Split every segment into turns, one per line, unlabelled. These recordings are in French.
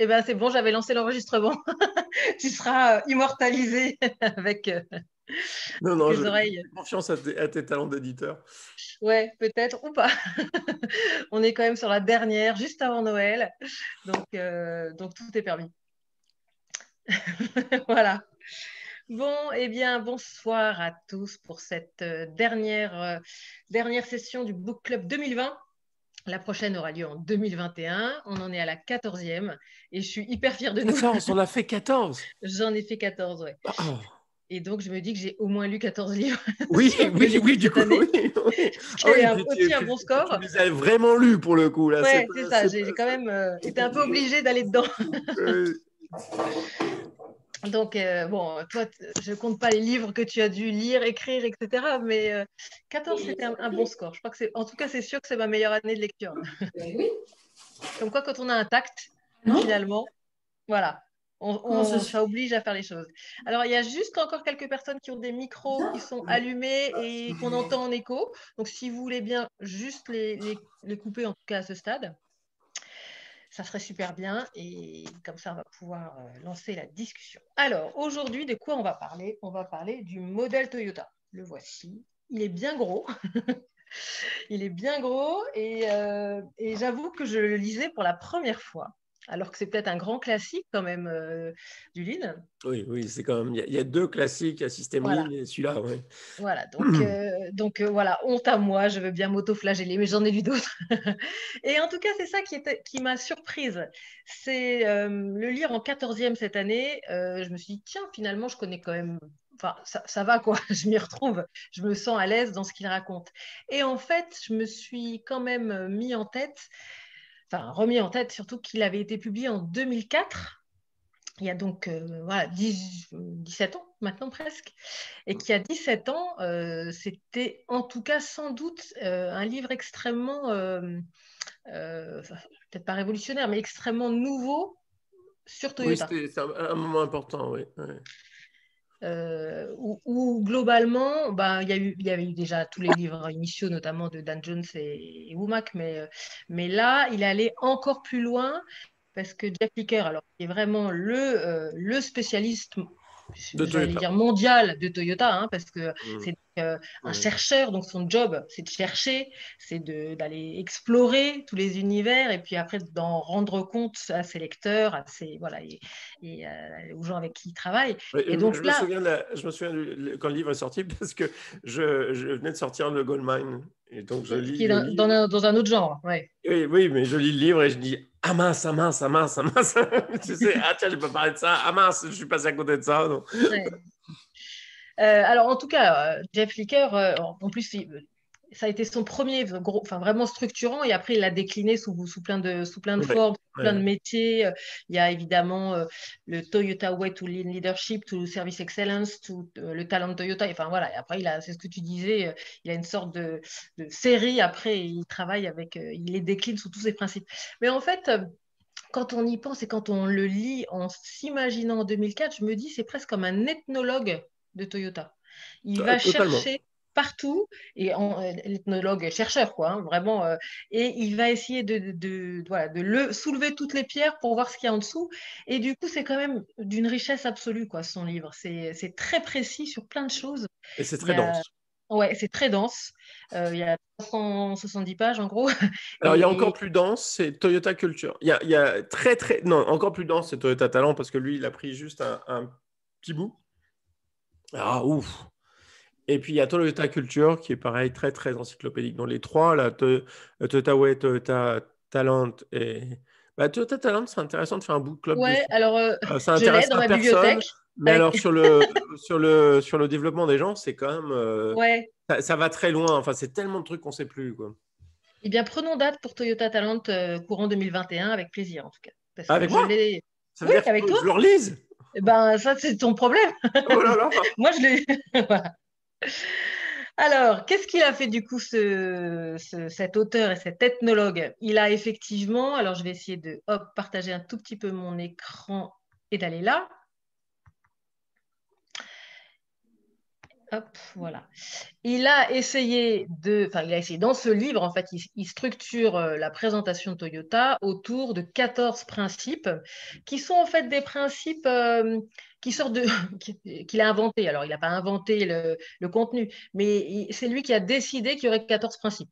eh bien, c'est bon, j'avais lancé l'enregistrement. tu seras euh, immortalisé avec euh,
non, non, oreilles. Confiance à tes, talents d'éditeur.
Ouais, peut-être ou pas. On est quand même sur la dernière, juste avant Noël. Donc, euh, donc tout est permis. voilà. Bon, eh bien, bonsoir à tous pour cette dernière, dernière session du Book Club 2020. La prochaine aura lieu en 2021. On en est à la 14e et je suis hyper fière de nous. 14, on a fait 14. J'en ai fait 14, oui. Ah. Et donc, je me dis que j'ai au moins lu 14 livres.
Oui, oui, oui, du coup, ah
oui. un, un bon score. Tu les
vraiment lu pour le coup, là. c'est
ça. J'ai quand même euh, été un peu obligée d'aller dedans. Donc, euh, bon, toi, je ne compte pas les livres que tu as dû lire, écrire, etc. Mais 14, euh, c'était un, bon score. Je crois que c'est, en tout cas, c'est sûr que c'est ma meilleure année de lecture. Ben oui. Comme quoi, quand on a un tact, finalement, voilà, on, se... ça oblige à faire les choses. Alors, il y a juste encore quelques personnes qui ont des micros qui sont allumés et qu'on entend en écho. Donc, si vous voulez bien juste les, les, les couper, en tout cas à ce stade. Ça serait super bien et comme ça, on va pouvoir euh, lancer la discussion. Alors, aujourd'hui, de quoi on va parler On va parler du modèle Toyota. Le voici. Il est bien gros. Il est bien gros euh, et, j'avoue que je le lisais pour la première fois alors que c'est peut-être un grand classique quand même euh, du Lean.
Oui, oui,
c'est quand même. Il y, a deux classiques, à système voilà. et celui-là.
Voilà, donc, euh, donc euh, voilà, honte à moi, je veux bien mauto mais j'en ai vu d'autres. et en tout cas, c'est ça qui, qui m'a surprise. C'est le lire en 14e cette année. je me suis dit, tiens, finalement, je connais quand même enfin, ça, ça, va quoi, je m'y retrouve, je me sens à l'aise dans ce qu'il raconte. Et en fait, je me suis quand même mis en tête enfin, remis en tête surtout qu'il avait été publié en 2004, il y a donc euh, voilà, 17 ans maintenant presque, et qui a 17 ans, euh, c'était en tout cas sans doute euh, un livre extrêmement, peut-être pas révolutionnaire, mais extrêmement nouveau sur Toyota. Oui, c'était
un, moment important, oui
euh, où, globalement, ben, il y, eu, y avait eu déjà tous les livres initiaux, notamment de Dan Jones et, Womack, mais, euh, mais là, il allait encore plus loin parce que Jack Licker, alors, il est vraiment le, euh, le spécialiste dire mondial de Toyota, hein, parce que mm. c'est euh, un chercheur, donc son job, c'est de chercher, c'est d'aller explorer tous les univers et puis après d'en rendre compte à ses lecteurs, à ses, voilà, et, euh, aux gens avec qui il travaille. et euh, donc, je, là... me
souviens je me souviens quand le livre est sorti parce que je, venais de sortir le Goldmine. Et donc je lis. dans,
un, autre genre, oui.
Oui, mais je lis le livre et je dis Ah mince, ah mince, ah mince, ah mince. tu sais, ah tiens, je peux parler de ça, ah mince, je suis passé à côté de ça. non
euh, alors, en tout cas, euh, Jeff Licker, euh, en plus, ça a été son premier gros, enfin vraiment structurant. Et après, il l'a décliné sous, sous plein de, sous plein de formes, sous plein de métiers. Il y a évidemment le Toyota Way to Lean Leadership, to Service Excellence, le talent de Toyota. enfin voilà. après, il a, c'est ce que tu disais, il a une sorte de, série. Après, il travaille avec, il les décline sous tous ses principes. Mais en fait. quand on y pense et quand on le lit en s'imaginant en 2004, je me dis c'est presque comme un ethnologue de Toyota.
Il ah, va chercher
partout, et euh, l'ethnologue chercheur, quoi, hein, vraiment, euh, et il va essayer de, de, voilà, de, le, soulever toutes les pierres pour voir ce qu'il y a en dessous. Et du coup, c'est quand même d'une richesse absolue, quoi, son livre. C'est très précis sur plein de choses. Et c'est très dense. Ouais, c'est très dense. Euh, il y a 370 pages en gros. Alors il y a encore
plus dense, c'est Toyota Culture. Il y, a, il y, a, très très non encore plus dense, c'est Toyota Talent parce que lui il a pris juste un petit bout. Ah, ouf. Et puis, il y a Toyota Culture, qui est pareil, très, très encyclopédique. Dans les trois, là, euh, Toyota Way, Toyota Talent et. Bah, Toyota Talent, c'est intéressant de faire un book club. Ouais,
alors, euh, euh, ça dans ma bibliothèque. Mais alors,
sur le, sur, le, sur le développement des gens, c'est quand même. ouais. ça, va très loin. Enfin, c'est tellement de trucs qu'on ne sait plus. Quoi.
Eh bien, prenons date pour Toyota Talent courant 2021, avec plaisir, en tout cas. Parce que je toi. je leur eh ben ça c'est ton problème. Oh Moi je l'ai. Alors, qu'est-ce qu'il a fait du coup cet auteur et cet ethnologue Il a effectivement, alors je vais essayer de hop, partager un tout petit peu mon écran et d'aller là. Hop, voilà. Il a essayé de, enfin, il a essayé dans ce livre, en fait, il, structure euh, la présentation de Toyota autour de 14 principes qui sont en fait des principes euh, qui sortent de, qu'il a inventé. Alors, il n'a pas inventé le, le contenu, mais c'est lui qui a décidé qu'il y aurait 14 principes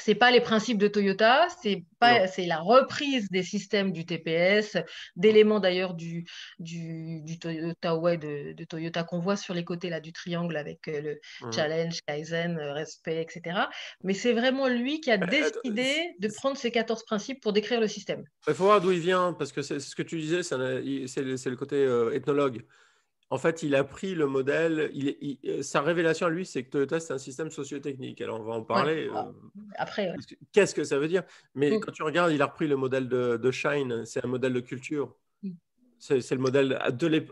c'est pas les principes de Toyota, c'est la reprise des systèmes du TPS, d'éléments d'ailleurs du, du, Toyota de, Toyota qu'on voit sur les côtés là du triangle avec euh, le mmh. challenge, Kaizen, euh, respect, etc. Mais c'est vraiment lui qui a euh, décidé de prendre ces 14 principes pour décrire le système.
Il faut voir d'où il vient parce que c'est, ce que tu disais, c'est, le côté ethnologue en fait, il a pris le modèle. Euh, sa révélation à lui, c'est que Toyota, c'est un système sociotechnique. Alors, on va en parler. Ah,
euh, après.
Qu'est-ce que ça veut dire Mais mm. quand tu regardes, il a repris le modèle de, Shine. C'est un modèle de culture. Mm. C'est le modèle.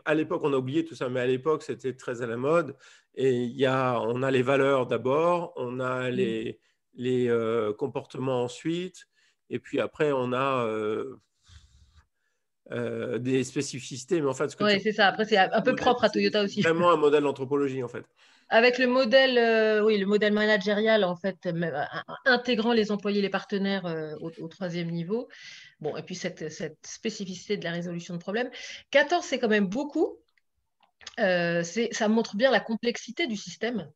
à l'époque, on a oublié tout ça, mais à l'époque, c'était très à la mode. Et il y on a les valeurs d'abord, on a mm. les, euh, comportements ensuite, et puis après, on a. Euh, des spécificités, mais en fait...
c'est ça. Après, c'est un, peu propre à Toyota aussi. Vraiment
un modèle d'anthropologie, en fait.
Avec le modèle, euh, oui, le modèle managérial, en fait, euh, intégrant les employés, les partenaires au, troisième niveau. Bon, et puis cette, spécificité de la résolution de problèmes. 14, c'est quand même beaucoup. ça montre bien la complexité du système.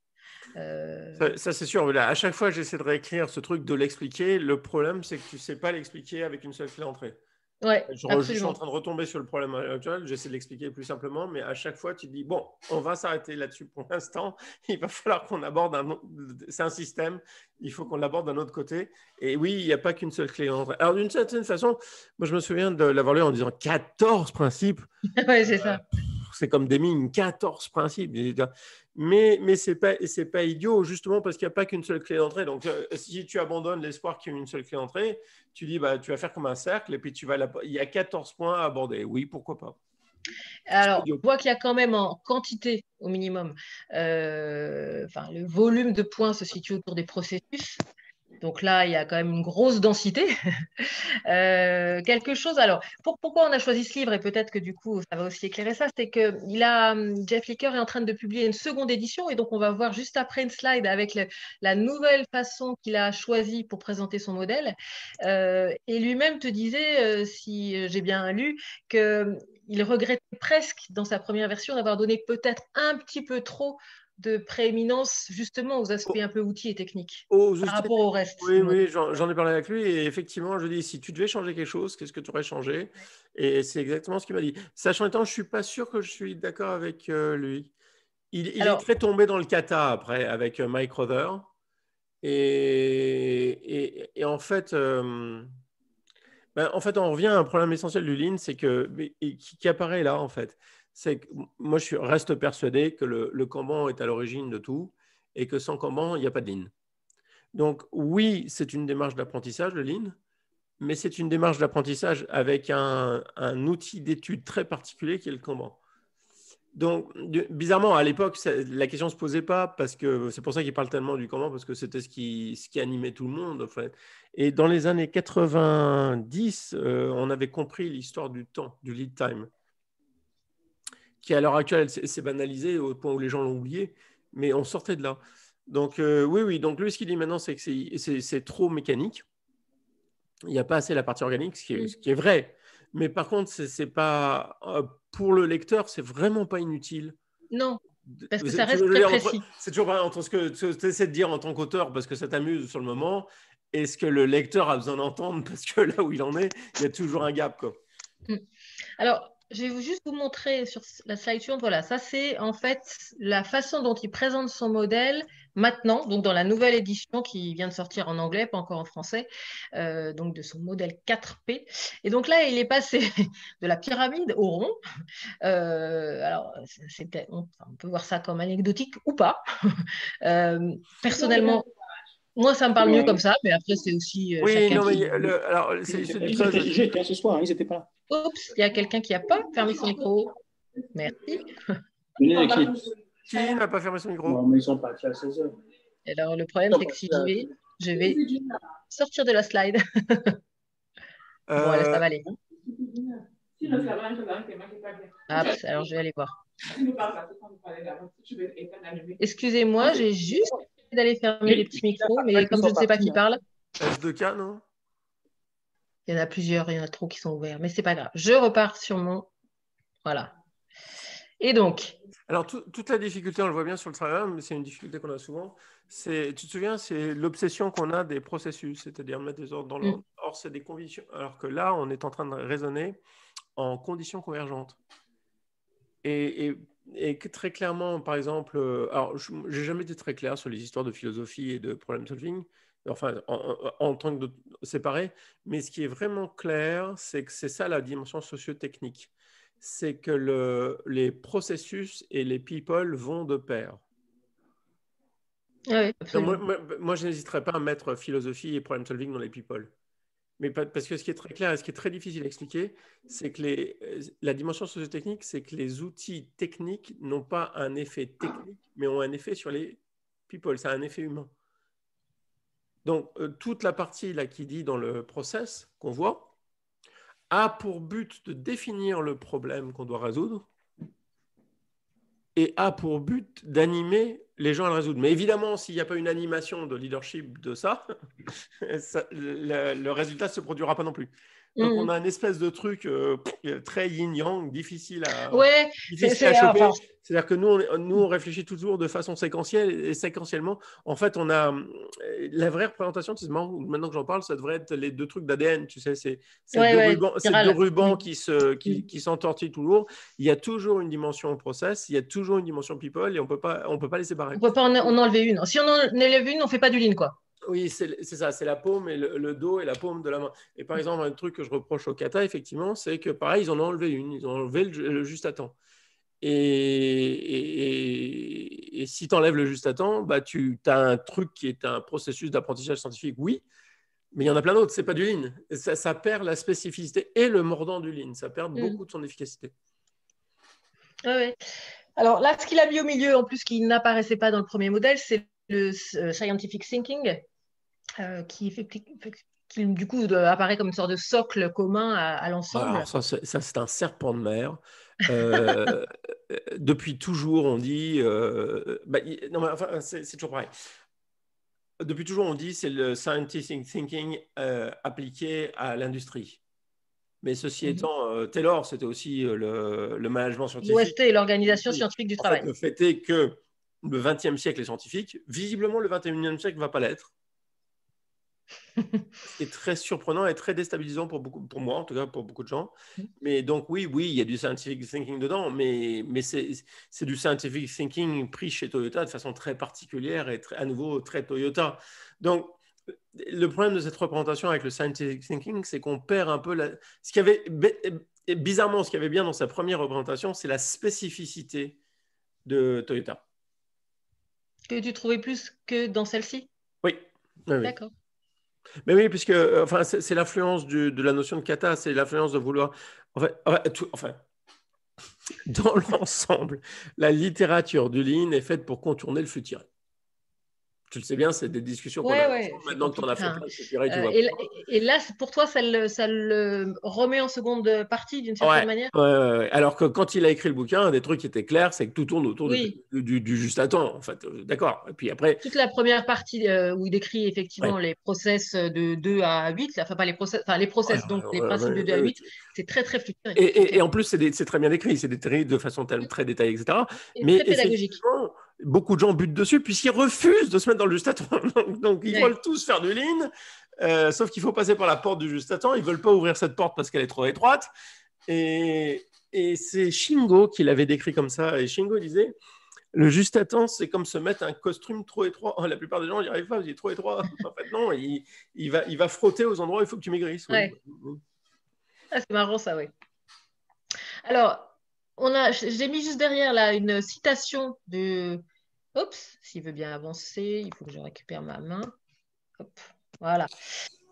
Ça, c'est sûr. Là, à chaque fois, j'essaie de réécrire ce truc, de l'expliquer. Le problème, c'est que tu sais pas l'expliquer avec une seule clé d'entrée
je, suis en train
de retomber sur le problème actuel, j'essaie de l'expliquer plus simplement, mais à chaque fois, tu dis, bon, on va s'arrêter là-dessus pour l'instant, il va falloir qu'on aborde un c'est un système, il faut qu'on l'aborde d'un autre côté. Et oui, il n'y a pas qu'une seule clé. Alors, d'une certaine façon, moi, je me souviens de l'avoir lu en disant 14 principes. ouais, c'est ça. Euh, c'est comme des mines, 14 principes. Mais, ce n'est pas, pas, idiot, justement, parce qu'il n'y a pas qu'une seule clé d'entrée. Donc, euh, si tu abandonnes l'espoir qu'il y ait une seule clé d'entrée, tu dis, bah, tu vas faire comme un cercle, et puis tu vas il y a 14 points à aborder. Oui, pourquoi pas
alors, on voit qu'il y a quand même en quantité au minimum, euh, le volume de points se situe autour des processus, donc là, il y a quand même une grosse densité. Euh, quelque chose. Alors, pourquoi on a choisi ce livre et peut-être que du coup, ça va aussi éclairer ça, c'est que il a hum, Jeff Licker est en train de publier une seconde édition et donc on va voir juste après une slide avec la nouvelle façon qu'il a choisie pour présenter son modèle. Euh, et lui-même te disait, euh, si j'ai bien lu, qu'il hum, il regrettait presque dans sa première version d'avoir donné peut-être un petit peu trop de prééminence justement aux aspects oh. un peu outils et techniques oh, par rapport au reste. Oui, oui
j'en ai parlé avec lui et effectivement, je lui ai dit si tu devais changer quelque chose, qu'est-ce que tu aurais changé Et c'est exactement ce qu'il m'a dit. Sachant étant, je ne suis pas sûr que je suis d'accord avec euh, lui. Il, est très tombé dans le kata après avec euh, Mike Rother. Et, et, en fait. Euh, ben, en fait, on revient à un problème essentiel du Lean, c'est que qui, qui apparaît là en fait c'est que moi, je reste persuadé que le, le Kanban est à l'origine de tout et que sans Kanban, il n'y a pas de Lean. Donc, oui, c'est une démarche d'apprentissage, le Lean, mais c'est une démarche d'apprentissage avec un, outil d'étude très particulier qui est le Kanban. Donc, bizarrement, à l'époque, la question ne se posait pas parce que c'est pour ça qu'ils parlent tellement du Kanban, parce que c'était ce qui, animait tout le monde. Et dans les années 90, euh, on avait compris l'histoire du temps, du lead time qui à l'heure actuelle s'est banalisé au point où les gens l'ont oublié, mais on sortait de là. Donc euh, oui, oui, donc lui, ce qu'il dit maintenant, c'est que c'est trop mécanique. Il n'y a pas assez la partie organique, ce qui est, ce qui est vrai. Mais par contre, c'est pas euh, pour le lecteur, c'est vraiment pas inutile.
Non. Parce que ça reste très précis.
C'est toujours pareil entre ce que tu essaies de dire en tant qu'auteur parce que ça t'amuse sur le moment et ce que le lecteur a besoin d'entendre parce que là où il en est, il y a toujours un gap. Quoi.
Mm. Alors, je vais juste vous montrer sur la slide suivante. Voilà, ça c'est en fait la façon dont il présente son modèle maintenant, donc dans la nouvelle édition qui vient de sortir en anglais, pas encore en français, euh, donc de son modèle 4P. Et donc là, il est passé de la pyramide au rond. Euh, alors, on, peut voir ça comme anecdotique ou pas. Euh, personnellement. Moi, ça me parle mieux comme ça, mais après, c'est aussi. Euh, oui, non, mais alors, J'étais ce soir, hein, ils n'étaient pas là. Oups, il y a quelqu'un qui n'a pas fermé son micro. Merci. Qui n'a pas fermé son micro Non, mais ils sont partis à 16 heures. Alors, le problème, c'est que si je vais, je vais sortir de la slide. bon, euh... ça va aller. Hein. Ah, bah, alors, je vais aller voir. Excusez-moi, j'ai juste d'aller fermer les petits micros, mais comme je ne sais pas qui hein. parle.
S2K, non
Il y en a plusieurs, il y en a trop qui sont ouverts, mais c'est pas grave. Je repars sur mon. Voilà. Et
donc Alors, toute la difficulté, on le voit bien sur le travail, mais c'est une difficulté qu'on a souvent. C'est, tu te souviens, c'est l'obsession qu'on a des processus, c'est-à-dire mettre des ordres dans l'ordre. Mm. Or, c'est des conditions. Alors que là, on est en train de raisonner en conditions convergentes. et et très clairement, par exemple, euh, alors j'ai jamais été très clair sur les histoires de philosophie et de problem solving, enfin en, tant que séparés, mais ce qui est vraiment clair, c'est que c'est ça la dimension socio-technique. C'est que le, les processus et les people vont de pair.
Ah moi,
moi, je n'hésiterais pas à mettre philosophie et problem solving dans les people. Mais parce que ce qui est très clair et ce qui est très difficile à expliquer, c'est que euh, la dimension sociotechnique, c'est que les outils techniques n'ont pas un effet technique, mais ont un effet sur les people, C'est un effet humain. Donc, euh, toute la partie là, qui dit dans le process qu'on voit a pour but de définir le problème qu'on doit résoudre et a pour but d'animer les gens à le résoudre. Mais évidemment, s'il n'y a pas une animation de leadership de ça, le, le, résultat ne se produira pas non plus on mmh. a un espèce de truc euh, très yin-yang, difficile à, ouais, difficile à choper. C'est-à-dire que nous on, on réfléchit toujours de façon séquentielle et séquentiellement. En fait, on a euh, la vraie représentation, maintenant que j'en parle, ça devrait être les deux trucs d'ADN, tu sais, c'est deux, rubans, qui s'entortillent mmh. qui, qui toujours. Il y a toujours une dimension process, il y a toujours une dimension people et on ne peut pas les séparer. On ne peut pas en, enlever
une. Si on en enlève une, on fait pas du lean, quoi.
Oui, c'est ça, c'est la paume et le, dos et la paume de la main. Et par mm. exemple, un truc que je reproche au kata, effectivement, c'est que pareil, ils en ont enlevé une, ils ont enlevé le, juste à temps. Et, si tu enlèves le juste à temps, bah, tu as un truc qui est un processus d'apprentissage scientifique, oui, mais il y en a plein d'autres, c'est pas du lean. Ça, ça, perd la spécificité et le mordant du lean, ça perd mm. beaucoup de son efficacité.
Alors là, ce qu'il a mis au milieu, en plus qui n'apparaissait pas dans le premier modèle, c'est le euh, scientific thinking, euh, qui, du coup euh, apparaît comme une sorte de socle commun à, l'ensemble. ça,
c'est un serpent de mer. depuis toujours, on dit. Bah, non, mais enfin, c'est toujours pareil. Depuis toujours, on dit c'est le scientific thinking appliqué à l'industrie. Mais ceci mhm. étant, Taylor, c'était aussi le, le, management scientifique. L'OST
l'organisation scientifique du travail. le
fait est que le 20e siècle est scientifique. Visiblement, le 21e siècle ne va pas l'être. c'est très surprenant et très déstabilisant pour, beaucoup, pour moi, en tout cas pour beaucoup de gens. Mm. Mais donc, oui, oui, il y a du scientific thinking dedans, mais, mais c'est du scientific thinking pris chez Toyota de façon très particulière et à nouveau très Toyota. Donc, le problème de cette représentation avec le scientific thinking, c'est qu'on perd un peu la... ce qu'il y avait bizarrement, ce qu'il y avait bien dans sa première représentation, c'est la spécificité de Toyota
que tu trouvais plus que dans celle-ci
Oui. D'accord. Mais oui, puisque euh, enfin, c'est l'influence de la notion de kata, c'est l'influence de vouloir. enfin, dans l'ensemble, la littérature du Lean est faite pour contourner le futur tu le sais bien, c'est des discussions ouais, a ouais, maintenant que tu en as fait hein. plein, je dirais, tu euh, vois et,
et, là, pour toi, ça le, remet en seconde partie d'une certaine manière
Alors que quand il a écrit le bouquin, un des trucs qui était clair, c'est que tout tourne autour du, juste à temps, en fait. Euh, d'accord. Et puis après.
Toute la première partie euh, où il décrit effectivement les process de 2 à 8, enfin, pas les process, enfin, les process, donc les principes de 2 à 8, c'est très, très fluctuant. Et, en
plus, c'est très bien écrit, c'est décrit de façon très détaillée, etc. Et Mais très pédagogique beaucoup de gens butent dessus puisqu'ils refusent de se mettre dans le juste à Donc, ils veulent tous faire du lean, euh, sauf qu'il faut passer par la porte du juste à temps. Ils veulent pas ouvrir cette porte parce qu'elle est trop étroite. Et, c'est Shingo qui l'avait décrit comme ça. Et Shingo disait le juste à temps, c'est comme se mettre un costume trop étroit. La plupart des gens n'y arrivent pas, ils ah, est trop étroit. en fait, non, il, va, il va frotter aux endroits où il faut que tu maigrisses. Ah,
c'est marrant ça, oui. Alors, on a, j'ai mis juste derrière là une citation de Oups, s'il veut bien avancer, il faut que je récupère ma main. Hop, voilà.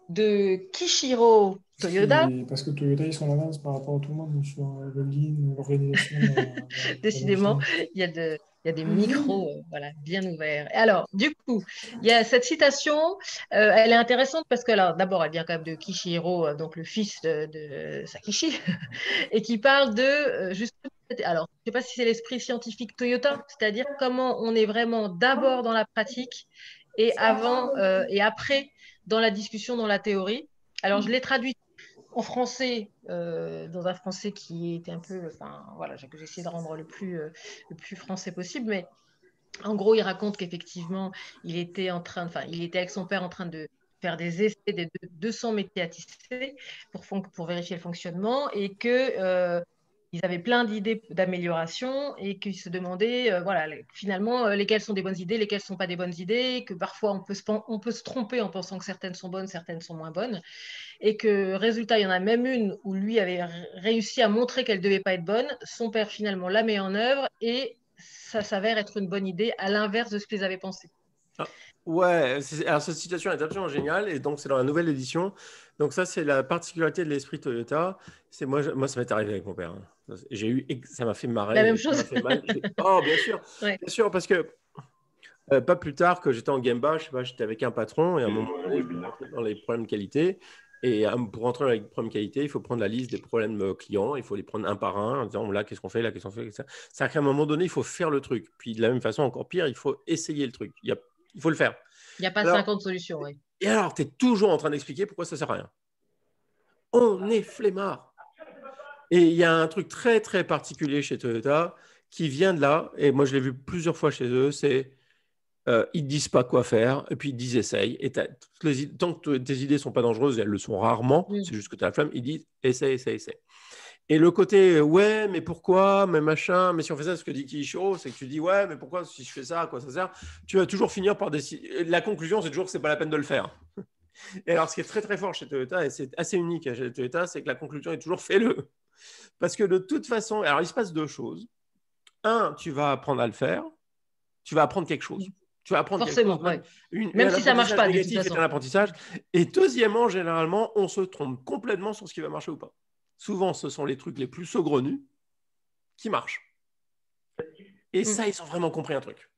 De Kishiro Toyoda.
Parce que Toyota, ils sont en avance par rapport à tout le monde sur euh, le lean, l'organisation. Euh,
Décidément, il y a de, il y a des ah micros euh, voilà, bien ouverts. alors, du coup, il y a cette citation, euh, elle est intéressante parce que, d'abord, elle vient quand même de Kishiro, euh, donc le fils de, Sakishi, et qui parle de, alors, je ne sais pas si c'est l'esprit scientifique Toyota, c'est-à-dire comment on est vraiment d'abord dans la pratique et avant et après dans la discussion, dans la théorie. Alors, je l'ai traduit en français, euh, dans un français qui était un peu, enfin voilà, j'ai essayé de rendre le plus, euh, le plus français possible, mais en gros, il raconte qu'effectivement, il était en train, enfin, il était avec son père en train de faire des essais des 200 métiers à tisser pour vérifier le fonctionnement et que euh, ils avaient plein d'idées d'amélioration et qu'ils se demandaient euh, voilà, finalement euh, lesquelles sont des bonnes idées, lesquelles ne sont pas des bonnes idées, que parfois on peut, se, on peut se tromper en pensant que certaines sont bonnes, certaines sont moins bonnes. Et que résultat, il y en a même une où lui avait réussi à montrer qu'elle ne devait pas être bonne. Son père finalement la met en œuvre et ça s'avère être une bonne idée à l'inverse de ce qu'ils avaient pensé.
Ah, ouais,
alors cette situation est absolument géniale et donc c'est dans la nouvelle édition. Donc ça c'est la particularité de l'esprit Toyota. C'est moi, moi ça m'est arrivé avec mon père. Hein. J'ai eu, ça m'a fait marrer. La même chose. oh, bien sûr, bien sûr, parce que euh, pas plus tard que j'étais en Game je j'étais avec un patron et à un moment donné, je dans les problèmes qualité. Et euh, pour entrer dans les problèmes qualité, il faut prendre la liste des problèmes euh, clients, il faut les prendre un par un en disant là, qu'est-ce qu'on fait, là, qu'est-ce qu'on fait, etc. C'est qu'à un moment donné, il faut faire le truc. Puis de la même façon, encore pire, il faut essayer le truc. Il, faut le faire.
Il n'y a pas 50 solutions. oui.
Et alors, tu es toujours en train d'expliquer pourquoi ça ne sert à rien.
On est flemmard.
Et il y a un truc très, très particulier chez Toyota qui vient de là, et moi je l'ai vu plusieurs fois chez eux, c'est euh, ils ne disent pas quoi faire, et puis ils disent essaye. Et tant que tes idées ne sont pas dangereuses, elles le sont rarement, c'est juste que tu as la flamme, ils disent essaye, essaye, essaye. Et le côté ouais, mais pourquoi, mais machin, mais si on fait ça, ce que dit Kishiro, c'est que tu dis ouais, mais pourquoi si je fais ça, à quoi ça sert Tu vas toujours finir par La conclusion, c'est toujours que ce n'est pas la peine de le faire. Et alors, ce qui est très très fort chez Toyota, et c'est assez unique chez Toyota, c'est que la conclusion est toujours fais-le. Parce que de toute façon, alors il se passe deux choses. Un, tu vas apprendre à le faire. Tu vas apprendre quelque chose. Tu vas apprendre Forcément, quelque chose. Même si ça marche pas, un apprentissage. Et deuxièmement, généralement, on se trompe complètement sur ce qui va marcher ou pas. Souvent, ce sont les trucs les plus saugrenus qui marchent. Et mm. ça, ils ont vraiment compris un truc.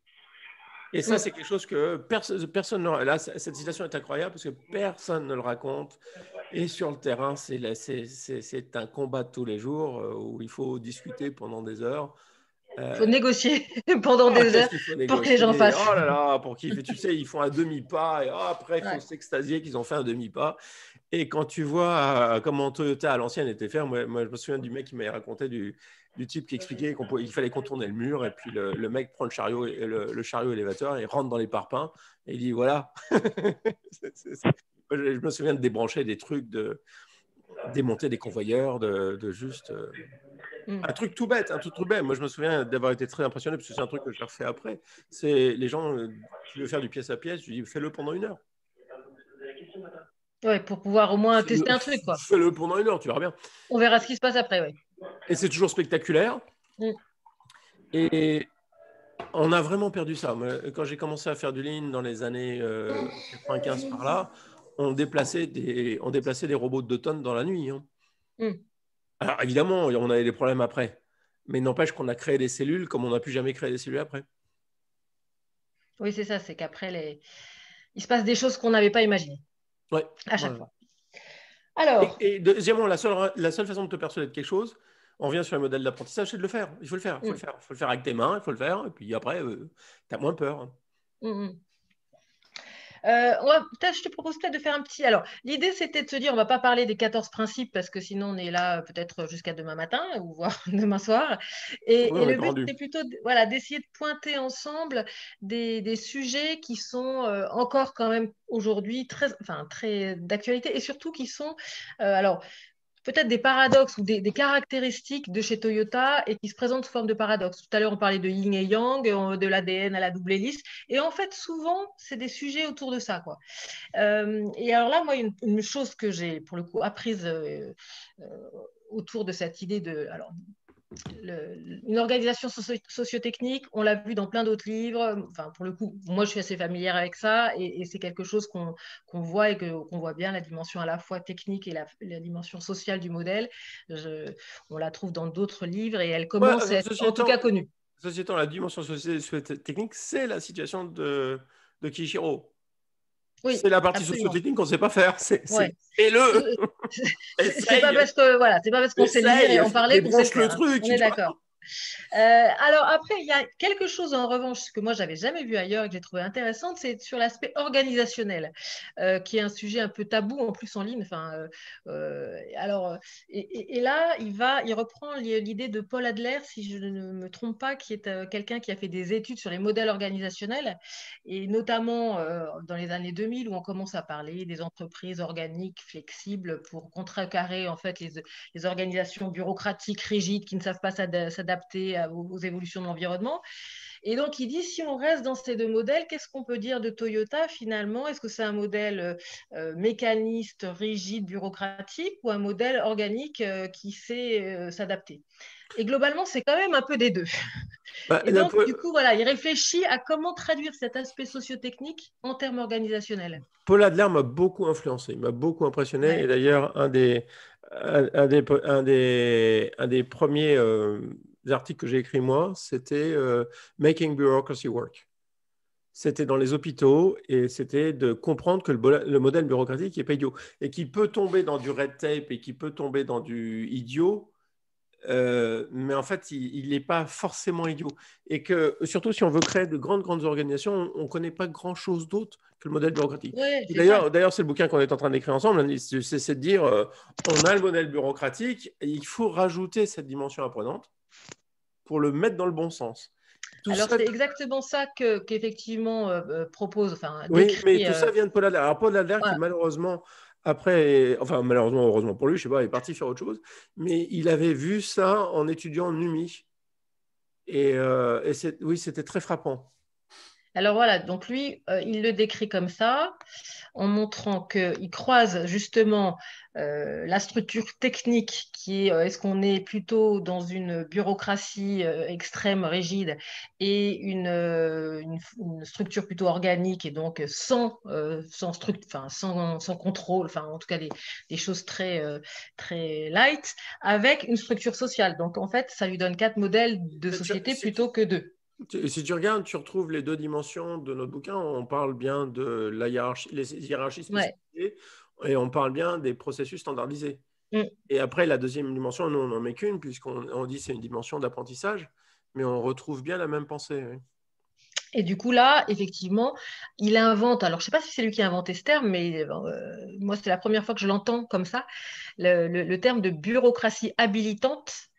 Et ça, c'est quelque chose que personne, ne... Là, cette citation est incroyable parce que personne ne le raconte. Et sur le terrain, c'est un combat de tous les jours euh, où il faut discuter pendant des heures. Euh, il faut
négocier pendant des heures pour que les gens fassent. Oh là là,
pour qu'ils, tu sais, ils font un demi-pas et oh, après, il faut s'extasier qu'ils ont fait un demi-pas. Et quand tu vois euh, comment Toyota à l'ancienne était fait, moi, moi, je me souviens du mec qui m'avait raconté du, du type qui expliquait qu'il fallait contourner le mur, et puis le, mec prend le chariot, et le, chariot élévateur et rentre dans les parpaings, et il dit voilà. je, me souviens de débrancher des trucs, de démonter des convoyeurs, de, juste. Euh, mm. Un truc tout bête, un truc tout bête. Moi, je me souviens d'avoir été très impressionné, parce que c'est un truc que j'ai refait après. C'est les gens, euh, tu veux faire du pièce à pièce, je dis fais-le pendant une
heure. Ouais, pour pouvoir au moins
tester un truc. Fais-le pendant une heure, tu verras bien.
On verra ce qui se passe après, oui
et c'est toujours spectaculaire. Et on a vraiment perdu ça. Quand j'ai commencé à faire du lean dans les années euh, 95 par là, on déplaçait des, on déplaçait des robots de 2 tonnes dans la nuit. Hein. Mm. Alors évidemment, on avait des problèmes après. Mais n'empêche qu'on a créé des cellules comme on n'a plus jamais créé des cellules après.
Oui, c'est ça, c'est qu'après, il se passe des choses qu'on n'avait pas imaginées.
à chaque fois. Alors... Et, deuxièmement, la seule, la seule façon de te persuader de quelque chose, on vient sur le modèle d'apprentissage, c'est de le faire. Il faut le faire, il faut, le mm. faire. Il faut avec tes mains, il faut le faire. Et puis après, euh, tu as moins peur. Hein.
Mm, mm. Euh, je te propose peut-être de faire un petit. Alors, l'idée, c'était de se dire, on ne va pas parler des 14 principes parce que sinon, on est là euh, peut-être jusqu'à demain matin ou voire demain soir. Et, le but, c'était plutôt voilà, d'essayer de pointer ensemble des, sujets qui sont encore quand même aujourd'hui très, enfin, très d'actualité et surtout qui sont. alors, peut-être des paradoxes ou des, caractéristiques de chez Toyota et qui se présentent sous forme de paradoxes. Tout à l'heure, on parlait de yin et yang, euh, de l'ADN à la double hélice. Et en fait, souvent, c'est des sujets autour de ça. Quoi. Euh, et alors là, moi, une, chose que j'ai, pour le coup, apprise euh, autour de cette idée de le, une organisation sociotechnique, on l'a vu dans plein d'autres livres. Enfin, pour le coup, moi, je suis assez familière avec ça et, c'est quelque chose qu'on voit et qu'on voit bien, la dimension à la fois technique et la, dimension sociale du modèle. on la trouve dans d'autres livres et elle commence à être en tout cas connue.
la dimension sociale technique, c'est la situation de, de Kishiro. Oui, c'est la partie sous-titrée qu'on ne sait pas faire. C'est, ouais. Euh,
euh, le C'est pas parce que voilà, c'est pas parce qu'on sait lire et en parler qu'on sait le faire, hein. truc. On est d'accord. Euh, alors après, il y a quelque chose en revanche que moi j'avais jamais vu ailleurs et que j'ai trouvé intéressante, c'est sur l'aspect organisationnel, euh, qui est un sujet un peu tabou en plus en ligne. Enfin, euh, alors et, là, il va, il reprend l'idée de Paul Adler, si je ne me trompe pas, qui est quelqu'un qui a fait des études sur les modèles organisationnels et notamment dans les années 2000 où on commence à parler des entreprises organiques flexibles pour contrecarrer en fait les organisations bureaucratiques rigides qui ne savent pas s'adapter aux, évolutions de l'environnement. Et donc, il dit, si on reste dans ces deux modèles, qu'est-ce qu'on peut dire de Toyota finalement Est-ce que c'est un modèle euh, mécaniste, rigide, bureaucratique ou un modèle organique euh, qui sait euh, s'adapter Et globalement, c'est quand même un peu des deux. Bah, et donc, du coup, voilà, il réfléchit à comment traduire cet aspect sociotechnique en termes organisationnels.
Paul Adler m'a beaucoup influencé, m'a beaucoup impressionné. Et d'ailleurs, un des, un, des, un, des, un des premiers les articles que j'ai écrits moi, c'était euh, Making Bureaucracy Work. C'était dans les hôpitaux et c'était de comprendre que le, modèle bureaucratique n'est pas idiot et qui peut tomber dans du red tape et qui peut tomber dans du idiot, euh, mais en fait, il n'est pas forcément idiot. Et que, surtout si on veut créer de grandes, grandes organisations, on ne connaît pas grand-chose d'autre que le modèle bureaucratique. D'ailleurs, D'ailleurs, c'est le bouquin qu'on est en train d'écrire ensemble. Hein, c'est de dire, euh, on a le modèle bureaucratique, et il faut rajouter cette dimension apprenante pour le mettre dans le bon sens.
Alors, c'est exactement ça qu'effectivement euh, euh, propose. Enfin, oui, mais tout ça euh,
vient de Paul Adler. Alors, Paul Adler, qui malheureusement, après, enfin, malheureusement, heureusement pour lui, je sais pas, il est parti faire autre chose, mais il avait vu ça en étudiant Numi. Et, oui, c'était très frappant.
Alors voilà, donc lui, euh, il le décrit comme ça, en montrant qu'il croise justement euh, la structure technique qui est, euh, est-ce qu'on est plutôt dans une bureaucratie extrême, rigide, et une, structure plutôt organique, et donc sans, sans, enfin, sans, sans, contrôle, enfin en tout cas des, des choses très, très light, avec une structure sociale. Donc en fait, ça lui donne quatre modèles de société plutôt que deux.
Si tu regardes, tu retrouves les deux dimensions de notre bouquin. On parle bien de la hiérarchie, les hiérarchies et on parle bien des processus standardisés. Mm. Et après, la deuxième dimension, nous, on n'en met qu'une, puisqu'on dit dit c'est une dimension d'apprentissage, mais on retrouve bien la même pensée.
Et du coup, là, effectivement, il invente, alors je ne sais pas si c'est lui qui a inventé ce terme, mais euh, moi, c'est la première fois que je l'entends comme ça, le terme de bureaucratie habilitante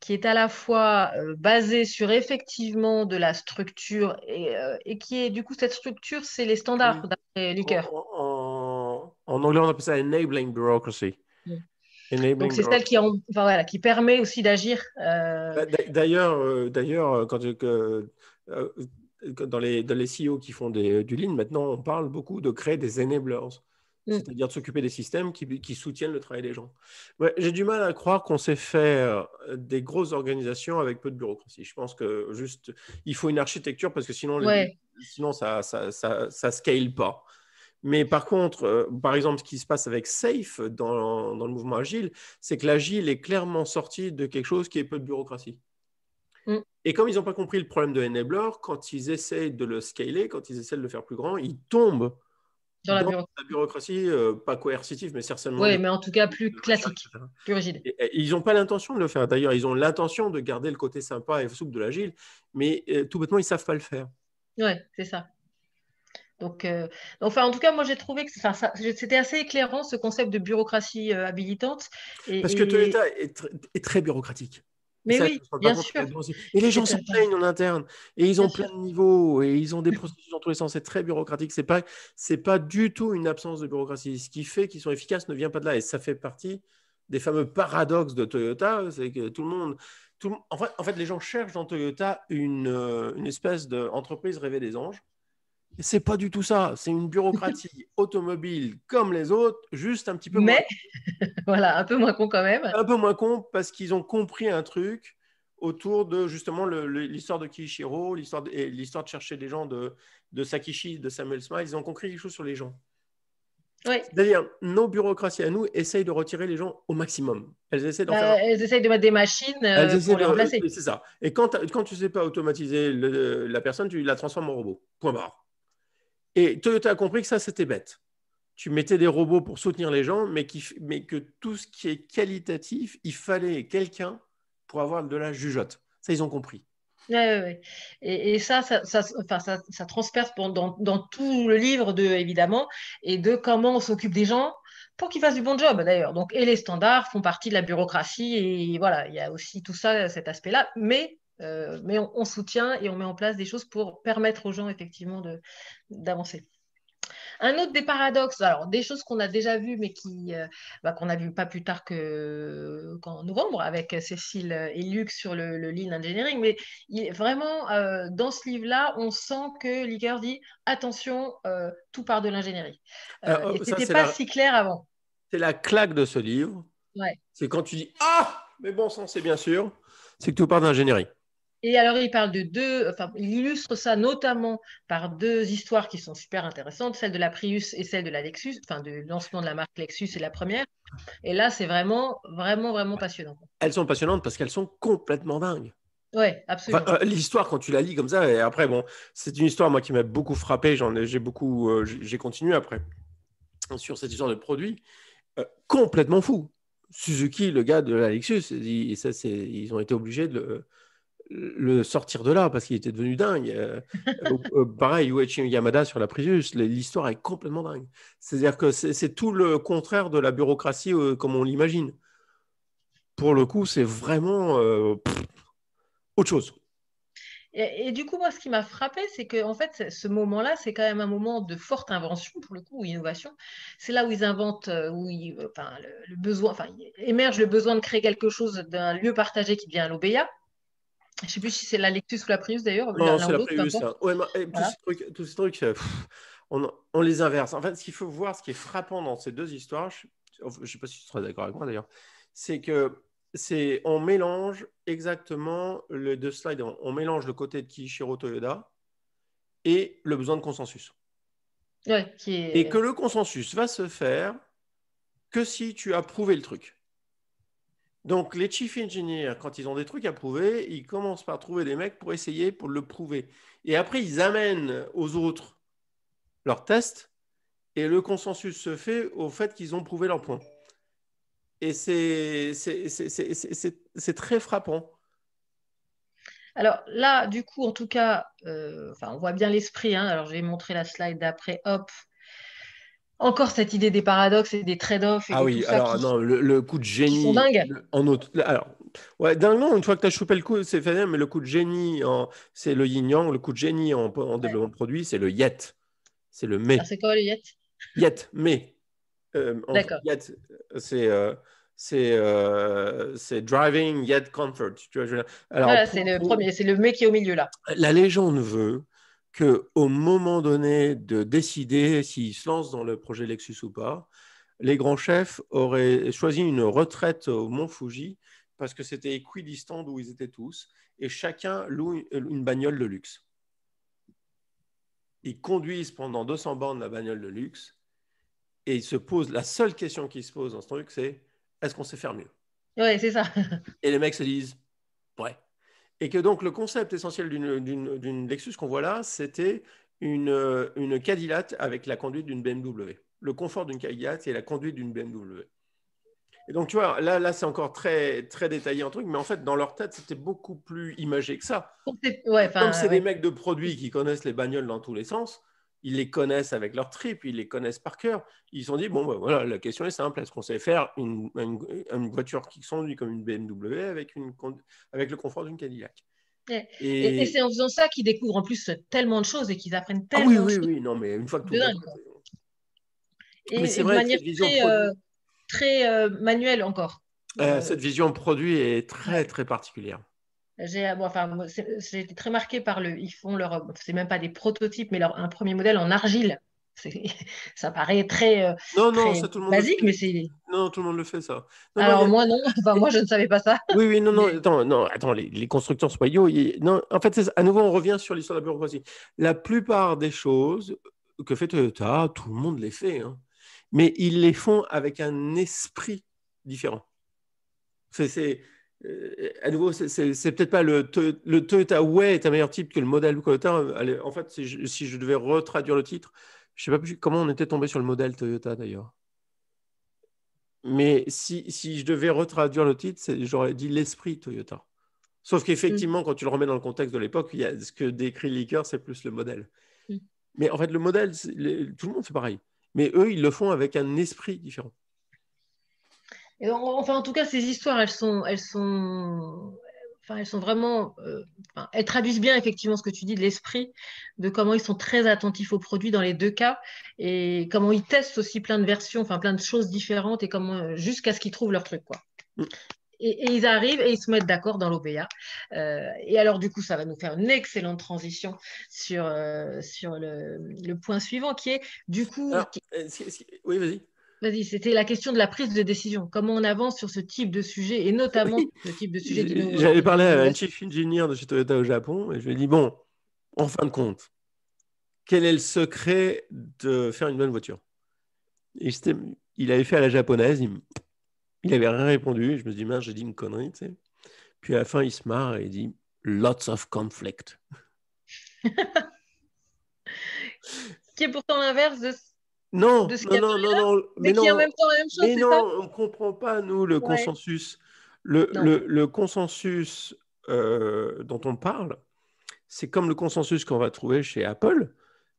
qui est à la fois basé euh, basée sur effectivement de la structure et, euh, et, qui est du coup cette structure, c'est les standards d'après Lucker. En,
anglais, on appelle ça enabling bureaucracy. Donc c'est celle
qui, voilà, qui permet aussi d'agir. Euh,
bah, d'ailleurs, d'ailleurs, quand dans les, dans les CEO qui font des, du lean, maintenant, on parle beaucoup de créer des enablers. Mmh. c'est-à-dire de s'occuper des systèmes qui, soutiennent le travail des gens. J'ai du mal à croire qu'on sait faire euh, des grosses organisations avec peu de bureaucratie. Je pense que juste, il faut une architecture parce que sinon, sinon ça ça, scale pas. Mais par contre, euh, par exemple, ce qui se passe avec Safe dans, le mouvement agile, c'est que l'agile est clairement sorti de quelque chose qui est peu de bureaucratie. Mmh. Et comme ils n'ont pas compris le problème de Enabler, quand ils essayent de le scaler, quand ils essaient de le faire plus grand, ils tombent la, bureaucratie. Euh, pas coercitive, mais certainement. Oui, mais
en tout cas plus classique, hein. plus rigide.
ils n'ont pas l'intention de le faire. D'ailleurs, ils ont l'intention de garder le côté sympa et souple de l'agile, mais euh, tout bêtement, ils ne savent pas le faire.
Oui, c'est ça. Donc, euh, enfin, en tout cas, moi, j'ai trouvé que c'était assez éclairant ce concept de bureaucratie habilitante. Parce que tout Toyota
est très bureaucratique bien Et les gens se plaignent en interne. Et ils ont plein de niveaux. Et ils ont des processus dans tous les sens. C'est très bureaucratique. Ce n'est pas, pas du tout une absence de bureaucratie. Ce qui fait qu'ils sont efficaces ne vient pas de là. Et ça fait partie des fameux paradoxes de Toyota. C'est que tout le monde. Tout, en, fait, en fait, les gens cherchent dans Toyota une euh, espèce d'entreprise rêvée des anges. C'est pas du tout ça. C'est une bureaucratie automobile comme les autres, juste un petit peu Mais,
voilà, un peu moins con quand même.
Un peu moins con parce qu'ils ont compris un truc autour de justement l'histoire de Kishiro, l'histoire de, et l'histoire de chercher des gens de, de Sakishi, de Samuel Sma. Ils ont compris quelque chose sur les gens. Ouais. C'est-à-dire, nos bureaucraties à nous essayent de retirer les gens au maximum. Elles essayent d'en euh, faire...
elles essayent de mettre des machines euh, pour les remplacer. Euh,
c'est ça. Et quand, tu ne sais pas automatiser la personne, tu la transformes en robot. Point barre. Et Toyota a compris que ça, c'était bête. Tu mettais des robots pour soutenir les gens, mais, que tout ce qui est qualitatif, il fallait quelqu'un pour avoir de la jugeote. Ça, ils ont compris.
Ouais, Et, ça, ça, transperce dans, tout le livre, de, évidemment, et de comment on s'occupe des gens pour qu'ils fassent du bon job, d'ailleurs. Donc, et les standards font partie de la bureaucratie, et voilà, il y a aussi tout ça, cet aspect-là. Mais euh, mais on, soutient et on met en place des choses pour permettre aux gens effectivement d'avancer. Un autre des paradoxes, alors des choses qu'on a déjà vues, mais qui euh, bah, qu'on a vu pas plus tard qu'en novembre avec Cécile et Luc sur le, le Lean Engineering, mais vraiment euh, dans ce livre-là, on sent que Liger dit attention, tout part de l'ingénierie. Ah, oh, c'était pas si
clair avant. C'est la claque de ce livre. C'est quand tu dis ah, mais bon sens, c'est bien sûr, c'est que tout part d'ingénierie.
Et alors, il parle de deux, enfin, il illustre ça notamment par deux histoires qui sont super intéressantes, celle de la Prius et celle de la Lexus, enfin, du lancement de la marque Lexus et la première. Et là, c'est vraiment, vraiment, vraiment passionnant.
Elles sont passionnantes parce qu'elles sont complètement dingues.
Oui, absolument. Euh, l'histoire,
quand tu la lis comme ça, et après, bon, c'est une histoire, moi, qui m'a beaucoup frappé, j'en j'ai beaucoup, euh, j'ai continué après, sur cette histoire de produit, euh, complètement fou. Suzuki, le gars de la Lexus, et ça, ils ont été obligés de le sortir de là parce qu'il était devenu dingue. Euh, pareil, Uechi Yamada sur la Prius, l'histoire est complètement dingue. C'est-à-dire que c'est tout le contraire de la bureaucratie euh, comme on l'imagine. Pour le coup, c'est vraiment euh, autre chose.
Et, du coup, moi, ce qui m'a frappé, c'est que en fait, ce moment-là, c'est quand même un moment de forte invention, pour le coup, ou innovation. C'est là où ils inventent, où enfin, le, besoin, enfin, émerge le besoin de créer quelque chose d'un lieu partagé qui devient l'Obeya. Je ne sais plus si c'est la Lexus ou la Prius d'ailleurs. Non, c'est la Prius. Hein.
tous, ces trucs, euh, on, les inverse. En fait, ce qu'il faut voir, ce qui est frappant dans ces deux histoires, je ne oh, sais pas si tu seras d'accord avec moi d'ailleurs, c'est que c'est on mélange exactement les deux slides. On, mélange le côté de Kishiro Toyoda et le besoin de consensus.
Et que le
consensus va se faire que si tu as prouvé le truc. Donc, les chief engineers, quand ils ont des trucs à prouver, ils commencent par trouver des mecs pour essayer, pour le prouver. Et après, ils amènent aux autres leurs tests et le consensus se fait au fait qu'ils ont prouvé leur point. Et c'est très frappant.
Alors là, du coup, en tout cas, euh, enfin, on voit bien l'esprit. Hein. Alors, je vais montrer la slide d'après. Hop, encore cette idée des paradoxes et des trade-offs. Ah oui, alors
non, le, coup de génie. Le, en autre, alors, ouais, dingue, une fois que tu as chopé le coup, c'est fait, mais le coup de génie, c'est le yin-yang, le coup de génie en, développement de produit, c'est le yet. C'est le mais. C'est quoi le yet Yet, mais. Euh, D'accord. Yet, c'est. Euh, euh driving yet comfort. voilà, c'est le
premier, c'est le mais qui est au milieu là. La
légende veut au moment donné de décider s'ils se lancent dans le projet Lexus ou pas, les grands chefs auraient choisi une retraite au mont Fuji parce que c'était équidistant d'où ils étaient tous et chacun loue une bagnole de luxe. Ils conduisent pendant 200 bornes la bagnole de luxe et ils se posent, la seule question qui se pose dans ce truc, c'est est-ce qu'on sait faire mieux Oui, c'est ça. et les mecs se disent ouais. Et que donc, le concept essentiel d'une Lexus qu'on voit là, c'était une, une Cadillac avec la conduite d'une BMW. Le confort d'une Cadillac et la conduite d'une BMW. Et donc, tu vois, là, là c'est encore très, très détaillé en truc, mais en fait, dans leur tête, c'était beaucoup plus imagé que ça. Comme c'est des mecs de produits qui connaissent les bagnoles dans tous les sens, ils les connaissent avec leur trip, ils les connaissent par cœur. Ils se sont dit, bon, bah, voilà, la question est simple, est-ce qu'on sait faire une, voiture qui conduit comme une BMW avec, une, avec le confort d'une Cadillac
et, c'est en faisant ça qu'ils découvrent en plus tellement de choses et qu'ils apprennent ah tellement oui, oui, oui,
Oui, non, mais une fois que tout
Et, c'est vrai, manière très, manuelle encore. Euh, euh, cette
vision produit est très, très particulière.
J'ai enfin, été très marqué par le. Ils font leur. C'est même pas des prototypes, mais leur, un premier modèle en argile. Ça paraît très, euh, non, non, tout le monde basique, mais c'est.
Non, tout le monde le fait, ça.
Alors, moi, non. Enfin, moi, je ne savais pas ça.
oui, oui, non, non. Attends, non, attends les, constructeurs soyons. Non, en fait, à nouveau, on revient sur l'histoire de la bureaucratie. La plupart des choses que fait Toyota, tout le monde les fait. Hein. Mais ils les font avec un esprit différent. C'est euh, à nouveau, c'est peut-être pas le, Toyota Way est un meilleur type que le modèle Toyota. En fait, si je, devais retraduire le titre, je ne sais pas comment on était tombé sur le modèle Toyota d'ailleurs. Mais si, je devais retraduire le titre, j'aurais dit l'esprit Toyota. Sauf qu'effectivement, mm. quand tu le remets dans le contexte de l'époque, ce que décrit Licker, c'est plus le modèle. Mm. Mais en fait, le modèle, tout le monde fait pareil. Mais eux, ils le font avec un esprit différent
enfin, en tout cas, ces histoires, elles sont, elles sont, enfin, elles sont vraiment, euh, elles traduisent bien effectivement ce que tu dis de l'esprit, de comment ils sont très attentifs aux produits dans les deux cas, et comment ils testent aussi plein de versions, enfin, plein de choses différentes, et comment euh, jusqu'à ce qu'ils trouvent leur truc, quoi. Mm. Et, ils arrivent et ils se mettent d'accord dans l'OPA. Euh, et alors, du coup, ça va nous faire une excellente transition sur, sur le, point suivant qui est, du coup. oui, vas-y. Vas-y, c'était la question de la prise de décision. Comment on avance sur ce type de sujet, et notamment ce type de sujet J'avais parlé à un
chief engineer de chez Toyota au Japon, et je lui ai dit, bon, en fin de compte, quel est le secret de faire une bonne voiture Il avait fait à la japonaise, il, il avait rien répondu. Je me suis dit, mince, j'ai dit une connerie, tu sais. Puis à la fin, il se marre et il dit, lots of conflict.
qui est pourtant l'inverse de non, non, non, non, mais, non, en même temps on
ne comprend pas, nous, le consensus. Le, consensus euh, dont on parle, c'est comme le consensus qu'on va trouver chez Apple,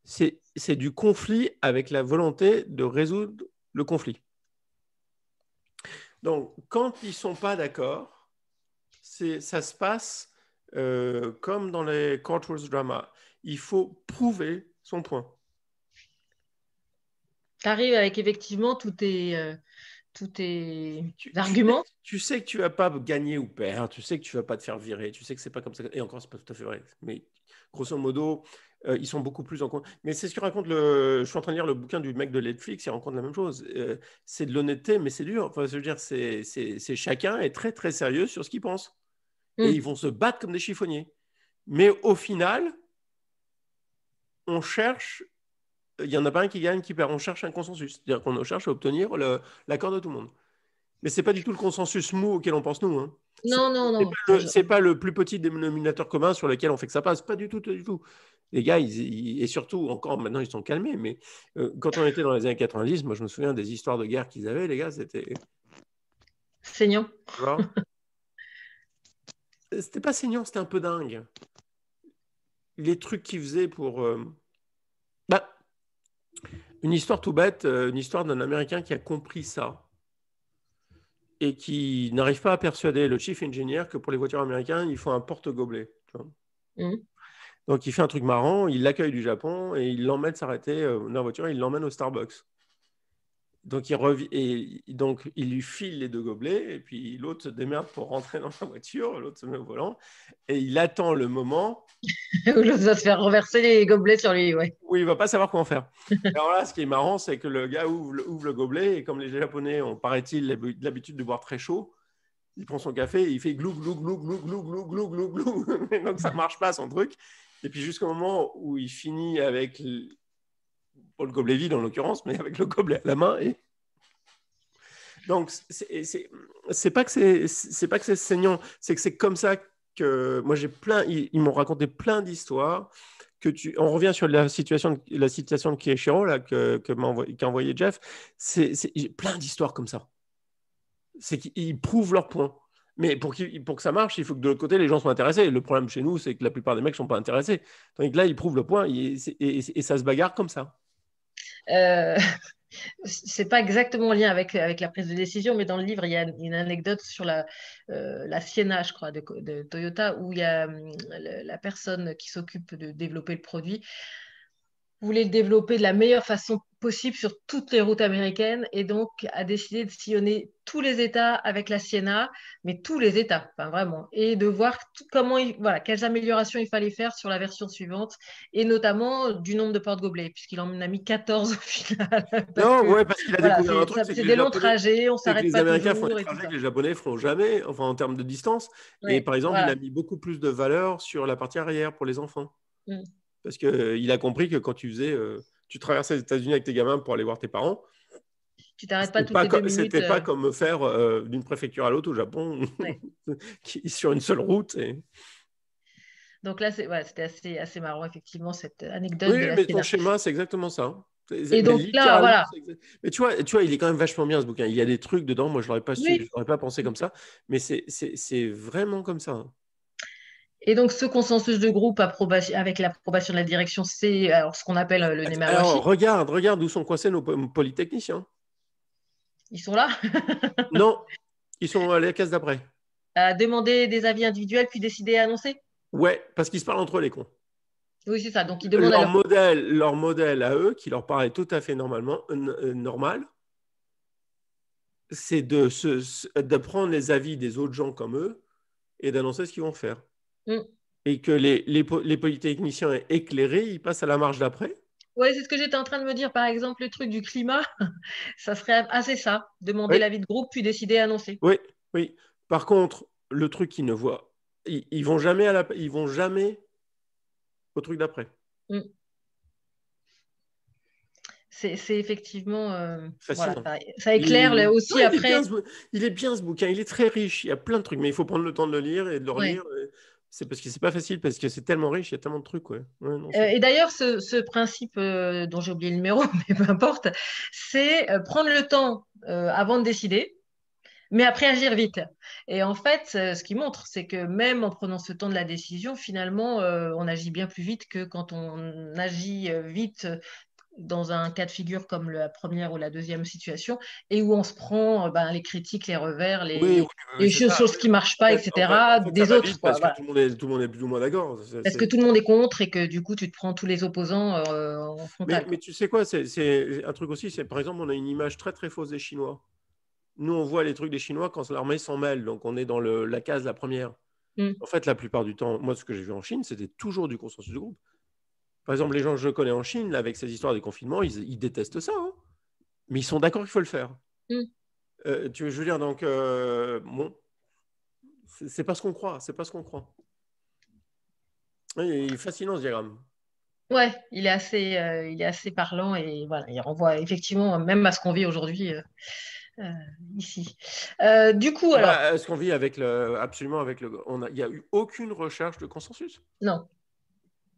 c'est du conflit avec la volonté de résoudre le conflit. Donc, quand ils ne sont pas d'accord, ça se passe euh, comme dans les courtroom drama. Il faut prouver son point.
Tu arrives avec effectivement tous tes, euh, tes arguments.
Tu, sais que tu vas pas gagner ou perdre, tu sais que tu vas pas te faire virer, tu sais que c'est pas comme ça. Et encore, c'est pas tout à fait vrai. Mais grosso modo, euh, ils sont beaucoup plus en compte. Mais c'est ce que raconte le. Je suis en train de lire le bouquin du mec de Netflix, il rencontre la même chose. Euh, c'est de l'honnêteté, mais c'est dur. Enfin, je veux dire, c'est, c'est, chacun est très très sérieux sur ce qu'il pense. Et hmm. ils vont se battre comme des chiffonniers. Mais au final, on cherche euh, il n'y en a pas un qui gagne, qui perd. On cherche un consensus. C'est-à-dire qu'on cherche à obtenir l'accord de tout le monde. Mais ce n'est pas du tout le consensus mou auquel on pense nous. Hein. Non, non, non. Ce n'est pas, le plus petit dénominateur commun sur lequel on fait que ça passe. Pas du tout, du tout. Les gars, ils, et surtout, encore maintenant, ils sont calmés. Mais euh, quand on était dans les années 90, moi, je me souviens des histoires de guerre qu'ils avaient, les gars, c'était. Saignant. Euh, c'était pas saignant, c'était un peu dingue. Les trucs qu'ils faisaient pour. Une histoire tout bête, euh, une histoire d'un Américain qui a compris ça et qui n'arrive pas à persuader le chief engineer que pour les voitures américaines, il faut un porte-gobelet. Mhm. Donc il fait un truc marrant, il l'accueille du Japon et il l'emmène s'arrêter euh, dans la voiture, il l'emmène au Starbucks. Donc il, et donc il lui file les deux gobelets, et puis l'autre se démerde pour rentrer dans la voiture, l'autre se met au volant, et il attend le moment
où l'autre va se faire renverser les gobelets sur lui. Oui,
il va pas savoir comment faire. Alors là, ce qui est marrant, c'est que le gars ouvre, ouvre, le gobelet, et comme les Japonais ont, paraît-il, l'habitude de boire très chaud, il prend son café et il fait glou, glou, glou, glou, glou, glou, glou, glou, glou. donc ça marche pas son truc. Et puis jusqu'au moment où il finit avec le gobelet vide en l'occurrence, mais avec le gobelet à la main. Donc, c'est pas que c'est saignant, c'est que c'est comme ça que moi j'ai plein, ils, m'ont raconté plein d'histoires. Que tu, on revient sur la situation, la situation de Kieshiro là que, que envoyé, Jeff. C'est plein d'histoires comme ça. C'est qu'ils prouvent leur point. Mais pour, pour, que ça marche, il faut que de l'autre côté, les gens soient intéressés. Le problème chez nous, c'est que la plupart des mecs ne sont pas intéressés. Donc là, ils prouvent le point et ça se bagarre comme ça.
Euh, c'est pas exactement en lien avec, la prise de décision, mais dans le livre, il y a une anecdote sur la, euh, la Sienna, je crois, de, de, Toyota, où il y a hum, la personne qui s'occupe de développer le produit voulait le développer de la meilleure façon possible sur toutes les routes américaines et donc a décidé de sillonner tous les États avec la Siena, mais tous les États, enfin vraiment, et de voir comment, voilà, quelles améliorations il fallait faire sur la version suivante, et notamment du nombre de portes gobelets, puisqu'il en a mis 14 au final.
Non, ouais, parce qu'il a découvert un truc. C'est des longs trajets, on s'arrête pas. Les Américains font des trajets que les Japonais feront jamais, enfin en termes de distance. et par exemple, il a mis beaucoup plus de valeur sur la partie arrière pour les enfants. Mm parce qu'il euh, a compris que quand tu faisais, euh, tu traversais les États-Unis avec tes gamins pour aller voir tes parents.
Tu t'arrêtes pas toutes les deux minutes. C'était pas euh.
comme faire d'une préfecture à l'autre au Japon, sur une seule route.
Donc là, c'était assez, assez marrant, effectivement, cette anecdote. Oui, mais ton
schéma, c'est exactement ça. Hein. Et donc là, voilà. Mais tu vois, tu vois, il est quand même vachement bien ce bouquin. Il y a des trucs dedans, moi je l'aurais pas, pas pensé comme ça, mais c'est vraiment comme ça. Hein.
Et donc, ce consensus de groupe avec l'approbation de la direction, c'est alors ce qu'on appelle euh, le démarrage. Alors,
regarde, regarde où sont coincés nos polytechniciens. Ils sont là Non, ils sont à la caisse d'après.
À demander des avis individuels, puis décider et annoncer
Ouais, parce qu'ils se parlent entre les cons.
Oui, c'est ça. Donc, ils leur,
Modèle, leur modèle à eux, qui leur paraît tout à fait normalement, euh, euh, normal, c'est de, de prendre les avis des autres gens comme eux et d'annoncer ce qu'ils vont faire. Mm. Et que les, les, les, polytechniciens éclairés, ils passent à la marge d'après
Oui, c'est ce que j'étais en train de me dire. Par exemple, le truc du climat, ça serait assez ça. Demander l'avis de groupe, puis décider, annoncer.
Oui, oui. Par contre, le truc qu'ils ne voient, ils, vont jamais à la, ils vont jamais au truc d'après.
Mm. C'est effectivement. Euh, hein. ça, éclaire aussi après.
Il est, bien, ce bouquin, il est très riche, il y a plein de trucs, mais il faut prendre le temps de le lire et de le relire. C'est parce que c'est pas facile, parce que c'est tellement riche, il y a tellement de trucs. Euh, et
d'ailleurs, ce, principe euh, dont j'ai oublié le numéro, mais peu importe, c'est euh, prendre le temps avant de décider, mais après agir vite. Et en fait, ce qui montre, c'est que même en prenant ce temps de la décision, finalement, on agit bien plus vite que quand on agit vite dans un cas de figure comme la première ou la deuxième situation, et où on se prend euh, ben, les critiques, les revers, les, choses, qui ne marchent pas, etc., des autres. parce que
tout le, monde est, plus ou moins d'accord. Parce que tout le monde
est contre et que du coup, tu te prends tous les opposants euh, en frontal.
Mais, tu sais quoi, c'est un truc aussi, c'est par exemple, on a une image très très fausse des Chinois. Nous, on voit les trucs des Chinois quand l'armée s'en mêle, donc on est dans la case la première. Mm. En fait, la plupart du temps, moi, ce que j'ai vu en Chine, c'était toujours du consensus de groupe. Par exemple, les gens que je connais en Chine, avec ces histoires des confinements, ils, détestent ça. Hein. mais ils sont d'accord qu'il faut le faire. Mm. Euh, tu veux, je veux dire, donc, euh, bon, c'est pas ce qu'on croit, c'est pas ce qu'on croit. Il est fascinant ce diagramme.
Ouais, il est assez, euh, il est assez parlant et voilà, il renvoie effectivement même à ce qu'on vit aujourd'hui ici. du coup, bah, alors,
est ce qu'on vit avec le, absolument avec le, on il n'y a eu aucune recherche de consensus.
Non,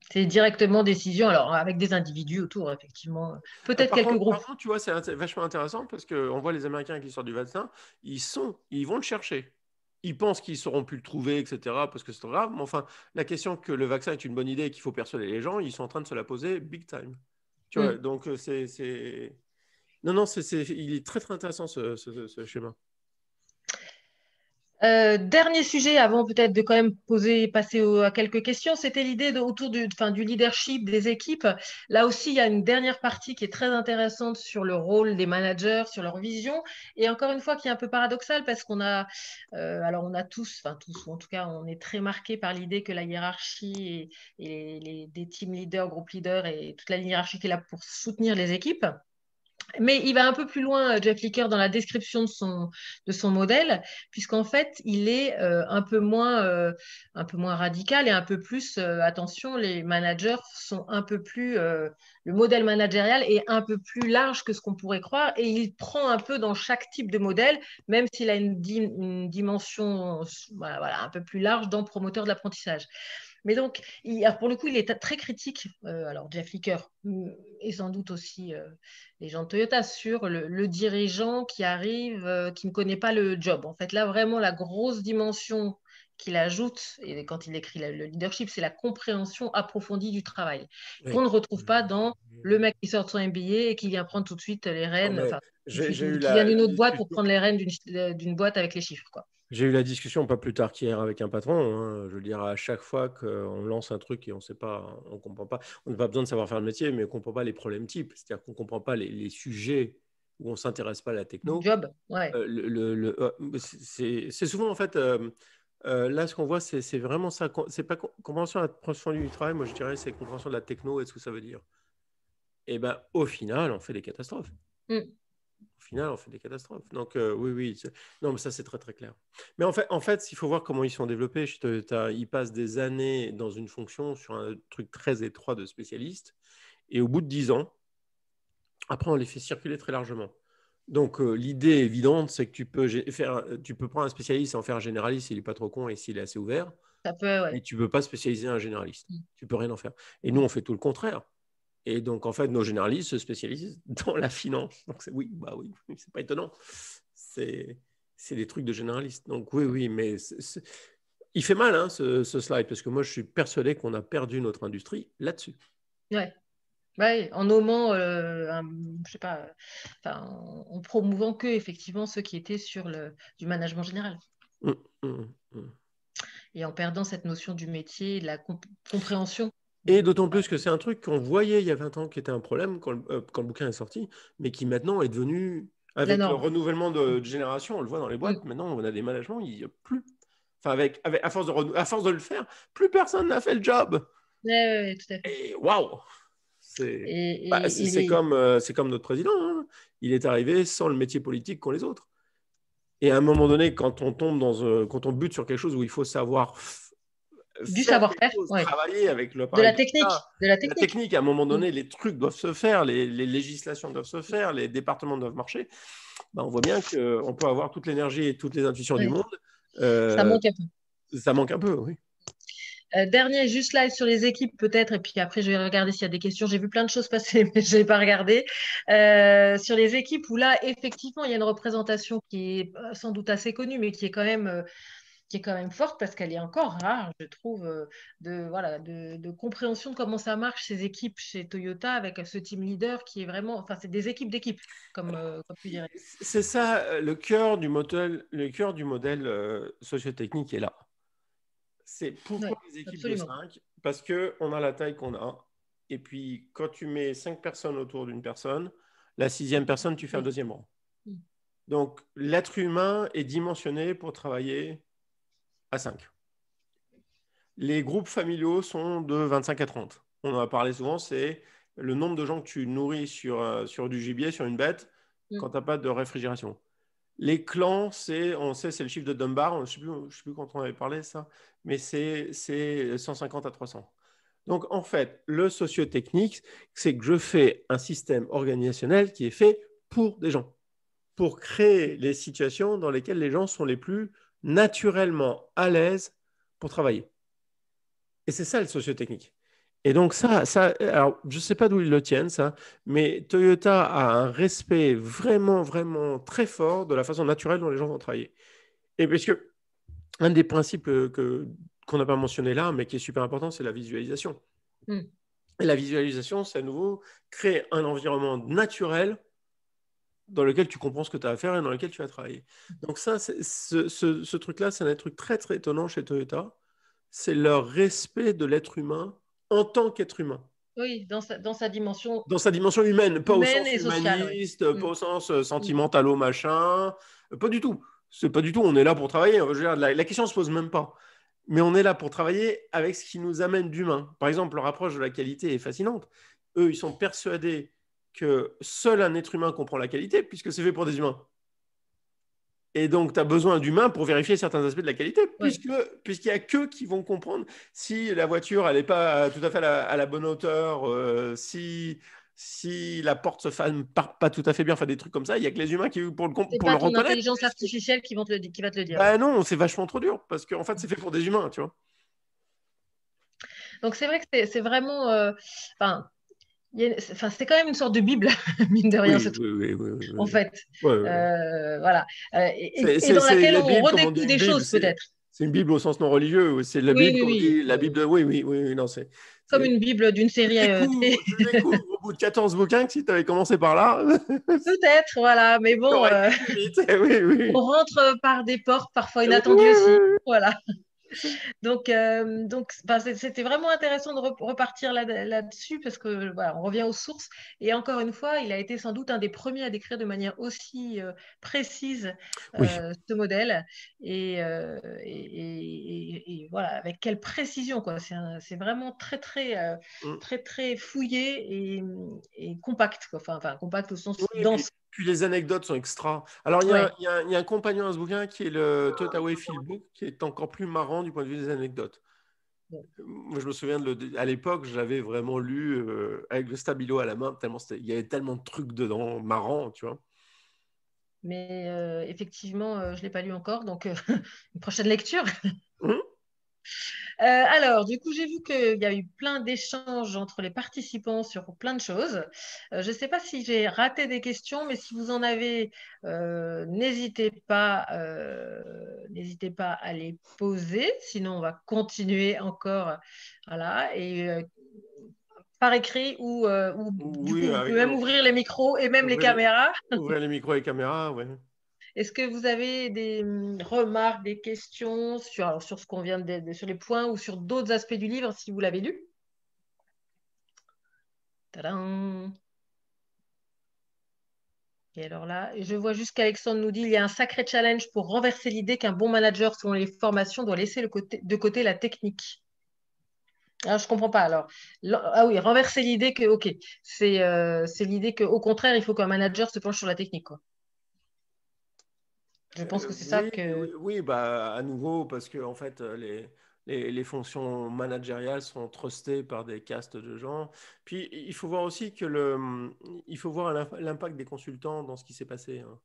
c'est directement décision, alors hein, avec des individus autour, effectivement. Peut-être quelques groupes. Par
contre, tu vois, c'est vachement intéressant parce qu'on voit les Américains qui sortent du vaccin, ils sont, ils vont le chercher. Ils pensent qu'ils ne sauront plus le trouver, etc., parce que c'est grave. Mais enfin, la question que le vaccin est une bonne idée et qu'il faut persuader les gens, ils sont en train de se la poser big time. Tu vois, mm. donc euh, c'est. Non, non, c'est il est très, très intéressant ce, ce schéma.
Euh, dernier sujet, avant peut-être de quand même poser, passer à quelques questions, c'était l'idée autour du, du leadership des équipes. Là aussi, il y a une dernière partie qui est très intéressante sur le rôle des managers, sur leur vision, et encore une fois qui est un peu paradoxale parce qu'on a, euh, alors on a tous, enfin tous, ou en tout cas on est très marqué par l'idée que la hiérarchie et, les, des team leaders, group leaders et toute la hiérarchie qui est là pour soutenir les équipes. Mais il va un peu plus loin, euh, Jeff Licker, dans la description de son, modèle, puisqu'en fait, il est euh, un, peu moins, euh, un peu moins radical et un peu plus, attention, les managers sont un peu plus, le modèle managérial est un peu plus large que ce qu'on pourrait croire, et il prend un peu dans chaque type de modèle, même s'il a une, dimension un peu plus large dans promoteur de l'apprentissage. Mais donc, pour le coup, il est très critique, euh, alors Jeff Licker euh, et sans doute aussi euh, les gens de Toyota, sur le, dirigeant qui arrive, qui ne connaît pas le job. En fait, là, vraiment, la grosse dimension qu'il ajoute, et quand il écrit le leadership, c'est la compréhension approfondie du travail, qu'on ne retrouve pas dans mmh. le mec qui sort son MBA et qui vient prendre tout de suite les rênes, enfin, qui, vient d'une autre boîte pour prendre les rênes d'une boîte avec les chiffres. Quoi.
J'ai eu la
discussion pas plus tard qu'hier avec un patron. Hein. Je veux dire, à chaque fois qu'on lance un truc et on ne sait pas, on ne comprend pas, on n'a pas besoin de savoir faire le métier, mais on ne comprend pas les problèmes types. C'est-à-dire qu'on ne comprend pas les, sujets où on ne s'intéresse pas à la techno. Job, ouais. Euh, le, euh, c'est souvent, en fait, euh, là, ce qu'on voit, c'est vraiment ça. C'est pas compréhension de la profession du travail, moi je dirais, c'est compréhension de la techno et ce que ça veut dire. Et eh bien, au final, on fait des catastrophes. Mmh au final, on fait des catastrophes. Donc, euh, oui, oui. Non, mais ça, c'est très, très clair. Mais en fait, en fait, il faut voir comment ils sont développés. ils passent des années dans une fonction sur un truc très étroit de spécialiste. Et au bout de dix ans, après, on les fait circuler très largement. Donc, euh, l'idée évidente, c'est que tu peux, faire, tu peux prendre un spécialiste et en faire un généraliste s'il n'est pas trop con et s'il est assez ouvert. Ça peut, ouais. tu ne peux pas spécialiser un généraliste. Mm. Tu peux rien en faire. Et nous, on fait tout le contraire. Et donc, en fait, nos généralistes se spécialisent dans la finance. Donc, oui, bah oui, c'est pas étonnant. C'est des trucs de généralistes. Donc, oui, oui, mais il fait mal, hein, ce, slide, parce que moi, je suis persuadé qu'on a perdu notre industrie là-dessus.
Ouais. en nommant, euh, je ne sais pas, en, promouvant que, effectivement, ceux qui étaient sur le, du management général. Hum, hum, hum. Et en perdant cette notion du métier, de la compréhension et
d'autant plus que c'est un truc qu'on voyait il y a 20 ans qui était un problème euh, quand le, bouquin est sorti, mais qui maintenant est devenu, avec le renouvellement de, génération, on le voit dans les mm. boîtes, maintenant on a des managements, il n'y a plus. Enfin, avec, à, force de, à force de le faire, plus personne n'a fait le job.
Oui, oui, tout à fait. Et
waouh! C'est bah, comme, euh, comme notre président. Hein. Il est arrivé sans le métier politique qu'ont les autres. Et à un moment donné, quand on tombe dans, euh, quand on bute sur quelque chose où il faut savoir du savoir-faire, avec de la technique,
la technique.
à un moment mm. donné, les trucs doivent se faire, les, législations doivent se faire, les départements doivent marcher. Ben, on voit bien qu'on peut avoir toute l'énergie et toutes les intuitions du monde. Euh, ça manque un
peu.
Ça manque un peu, oui.
Euh, dernier juste live sur les équipes peut-être, et puis après je vais regarder s'il y a des questions. J'ai vu plein de choses passer, mais je n'ai pas regardé. Euh, sur les équipes où là, effectivement, il y a une représentation qui est sans doute assez connue, mais qui est quand même qui est quand même forte parce qu'elle est encore rare, je trouve, euh, de, voilà, de, compréhension de comment ça marche ces équipes chez Toyota avec ce team leader qui est vraiment, enfin, c'est des équipes d'équipes, comme, euh, tu dirais.
C'est ça, euh, le cœur du modèle, le cœur du modèle sociotechnique est là. C'est pourquoi les équipes de 5 Parce qu'on a la taille qu'on a. Et puis, quand tu mets cinq personnes autour d'une personne, la sixième personne, tu fais un deuxième rang. Donc, l'être humain est dimensionné pour travailler à 5. Les groupes familiaux sont de 25 à 30. On en a parlé souvent, c'est le nombre de gens que tu nourris sur, euh, du gibier, sur une bête, mm. quand tu n'as pas de réfrigération. Les clans, c'est, on sait, c'est le chiffre de Dunbar, je ne sais, plus quand on avait parlé ça, mais c'est 150 à 300. Donc en fait, le sociotechnique, c'est que je fais un système organisationnel qui est fait pour des gens, pour créer les situations dans lesquelles les gens sont les plus naturellement à l'aise pour travailler. Et c'est ça le sociotechnique. Et donc ça, ça alors je ne sais pas d'où ils le tiennent, ça, mais Toyota a un respect vraiment, vraiment très fort de la façon naturelle dont les gens vont travailler. Et puisque un des principes que, qu'on n'a pas mentionné là, mais qui est super important, c'est la visualisation. Mm. la visualisation, c'est à nouveau créer un environnement naturel dans lequel tu comprends ce que tu as à faire et dans lequel tu vas travailler. Donc ça, ce, ce, truc-là, c'est un truc très très étonnant chez Toyota. C'est leur respect de l'être humain en tant qu'être humain.
Oui, dans sa, dans sa, dimension.
Dans sa dimension humaine, pas au sens humaniste, pas au mm. sens euh, mm. au machin, pas du tout. C'est pas du tout. On est là pour travailler. la, la, question se pose même pas. Mais on est là pour travailler avec ce qui nous amène d'humain. Par exemple, leur approche de la qualité est fascinante. Eux, ils sont persuadés que seul un être humain comprend la qualité, puisque c'est fait pour des humains. Et donc, tu as besoin d'humains pour vérifier certains aspects de la qualité, puisque puisqu'il n'y a qu'eux qui vont comprendre si la voiture n'est pas euh, tout à fait à la, bonne hauteur, euh, si, si la porte se ferme pas, tout à fait bien, des trucs comme ça, il n'y a que les humains qui pour le, pour pas le intelligence
artificielle qui, vont va te le dire. bah
non, c'est vachement trop dur, parce que en fait, c'est fait pour des humains, tu vois.
Donc, c'est vrai que c'est vraiment. Euh, enfin c'était c'est quand même une sorte de Bible, mine de rien, ce truc. Oui, en fait, voilà. Et, dans laquelle on redécouvre des choses, peut-être.
C'est une Bible au sens non religieux. C'est la Bible. Oui, oui, oui, non, c'est.
Comme une Bible d'une série. Euh, je découvre
au bout de 14 bouquins que si tu avais commencé par là.
peut-être, voilà. Mais bon, euh, on rentre par des portes parfois inattendues aussi. Voilà. donc, euh, donc ben, c'était vraiment intéressant de repartir là-dessus parce que on revient aux sources. Et encore une fois, il a été sans doute un des premiers à décrire de manière aussi euh, précise euh, ce modèle. Et, et, voilà, avec quelle précision quoi. C'est vraiment très très mm. très très fouillé et, compact. Enfin, compact au sens dense.
Puis les anecdotes sont extra. Alors, il y, a, un compagnon à ce bouquin qui est le Totaway Book, qui est encore plus marrant du point de vue des anecdotes. Moi, je me souviens, de à l'époque, j'avais vraiment lu euh, avec le stabilo à la main, tellement il y avait tellement de trucs dedans marrants, tu vois.
Mais euh, effectivement, euh, je ne l'ai pas lu encore, donc une prochaine lecture. Hum euh, alors, du coup, j'ai vu qu'il y a eu plein d'échanges entre les participants sur plein de choses. Euh, je ne sais pas si j'ai raté des questions, mais si vous en avez, euh, n'hésitez pas, n'hésitez pas à les poser. Sinon, on va continuer encore. Voilà. Et par écrit ou, même ouvrir les micros et même les caméras.
Ouvrir les micros et les caméras, oui.
Est-ce que vous avez des hum, remarques, des questions sur, sur ce qu'on vient de, sur les points ou sur d'autres aspects du livre si vous l'avez lu Tadam et alors là, je vois juste qu'Alexandre nous dit il y a un sacré challenge pour renverser l'idée qu'un bon manager, selon les formations, doit laisser le côté, de côté la technique. Ah, je ne comprends pas. Alors, ah oui, renverser l'idée que, ok, c'est euh, l'idée qu'au contraire, il faut qu'un manager se penche sur la technique. Je euh, pense que c'est ça oui,
que. Oui, bah, à nouveau, parce que en fait, euh, les, les, fonctions managériales sont trustées par des castes de gens. Puis, il faut voir aussi que le, hum, il faut voir l'impact des consultants dans ce qui s'est passé. Hein.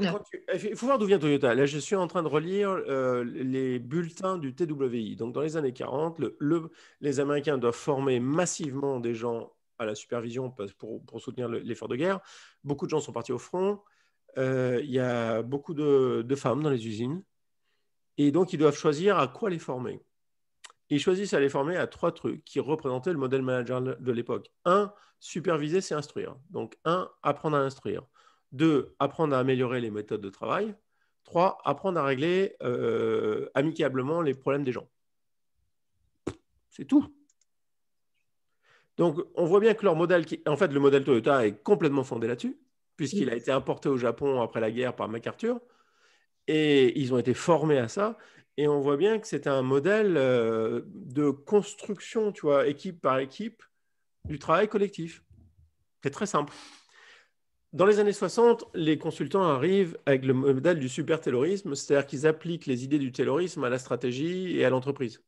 il faut voir d'où vient Toyota. Là, je suis en train de relire euh, les bulletins du TWI. Donc, dans les années 40, les Américains doivent former massivement des gens à la supervision pour, pour soutenir l'effort de guerre. Beaucoup de gens sont partis au front. Euh, il y a beaucoup de, femmes dans les usines. Et donc, ils doivent choisir à quoi les former. Ils choisissent à les former à trois trucs qui représentaient le modèle manager de l'époque. Un, superviser, c'est instruire. Donc, un, apprendre à instruire. Deux, apprendre à améliorer les méthodes de travail. Trois, apprendre à régler euh, amicablement les problèmes des gens. C'est tout. Donc, on voit bien que leur modèle, qui... en fait, le modèle Toyota est complètement fondé là-dessus puisqu'il mm. a été importé au Japon après la guerre par MacArthur. Et ils ont été formés à ça. Et on voit bien que c'est un modèle euh, de construction, tu vois, équipe par équipe, du travail collectif. C'est très simple. Dans les années 60, les consultants arrivent avec le modèle du super télorisme cest c'est-à-dire qu'ils appliquent les idées du terrorisme à la stratégie et à l'entreprise.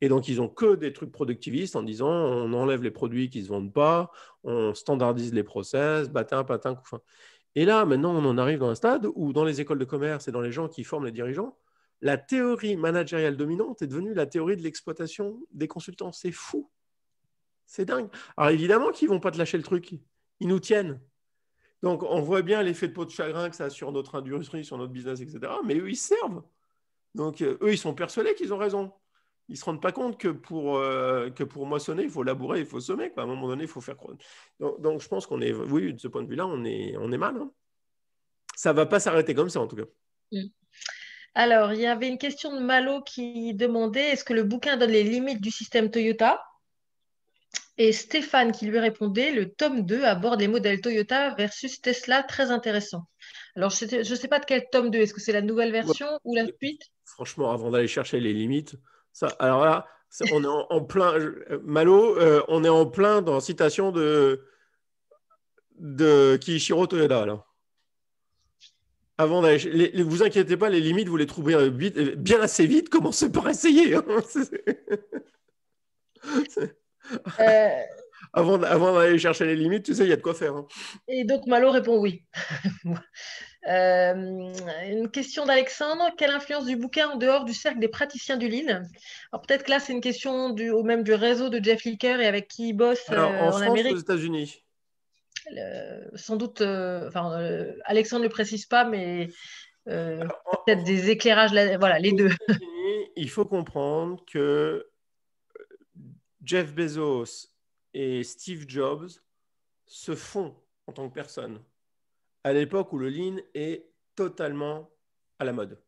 Et donc, ils ont que des trucs productivistes en disant on enlève les produits qui ne se vendent pas, on standardise les process, batin, patin, couffin. Et là, maintenant, on en arrive dans un stade où, dans les écoles de commerce et dans les gens qui forment les dirigeants, la théorie managériale dominante est devenue la théorie de l'exploitation des consultants. C'est fou. C'est dingue. Alors, évidemment qu'ils ne vont pas te lâcher le truc. Ils nous tiennent. Donc, on voit bien l'effet de peau de chagrin que ça a sur notre industrie, sur notre business, etc. Mais eux, ils servent. Donc, euh, eux, ils sont persuadés qu'ils ont raison ils se rendent pas compte que pour, euh, que pour moissonner, il faut labourer, il faut semer. À un moment donné, il faut faire croître. Donc, je pense qu'on est, oui, de ce point de vue-là, on est, on est mal. Ça hein. Ça va pas s'arrêter comme ça, en tout cas.
Mm. Alors, il y avait une question de Malo qui demandait est-ce que le bouquin donne les limites du système Toyota Et Stéphane qui lui répondait le tome 2 aborde les modèles Toyota versus Tesla, très intéressant. Alors, je ne sais, pas de quel tome 2, est-ce que c'est la nouvelle version ou la suite
Franchement, avant d'aller chercher les limites, alors là, on est en, plein. Euh, Malo, euh, on est en plein dans la citation de, de Kishiro Toyoda. Avant vous inquiétez pas, les limites, vous les trouverez euh, bien assez vite. Commencez par essayer. Hein. Avant, d'aller chercher les limites, tu sais, il y a de quoi faire. Hein.
Et donc Malo répond oui. Euh, une question d'Alexandre. Quelle influence du bouquin en dehors du cercle des praticiens du Lean Alors peut-être que là, c'est une question du, même du réseau de Jeff Licker et avec qui il bosse euh, en, Amérique. aux États-Unis euh, Sans doute, Alexandre ne le précise pas, mais peut-être des éclairages, voilà, les deux.
Il faut comprendre que Jeff Bezos et Steve Jobs se font en tant que personnes à l'époque où le lean est totalement à la mode.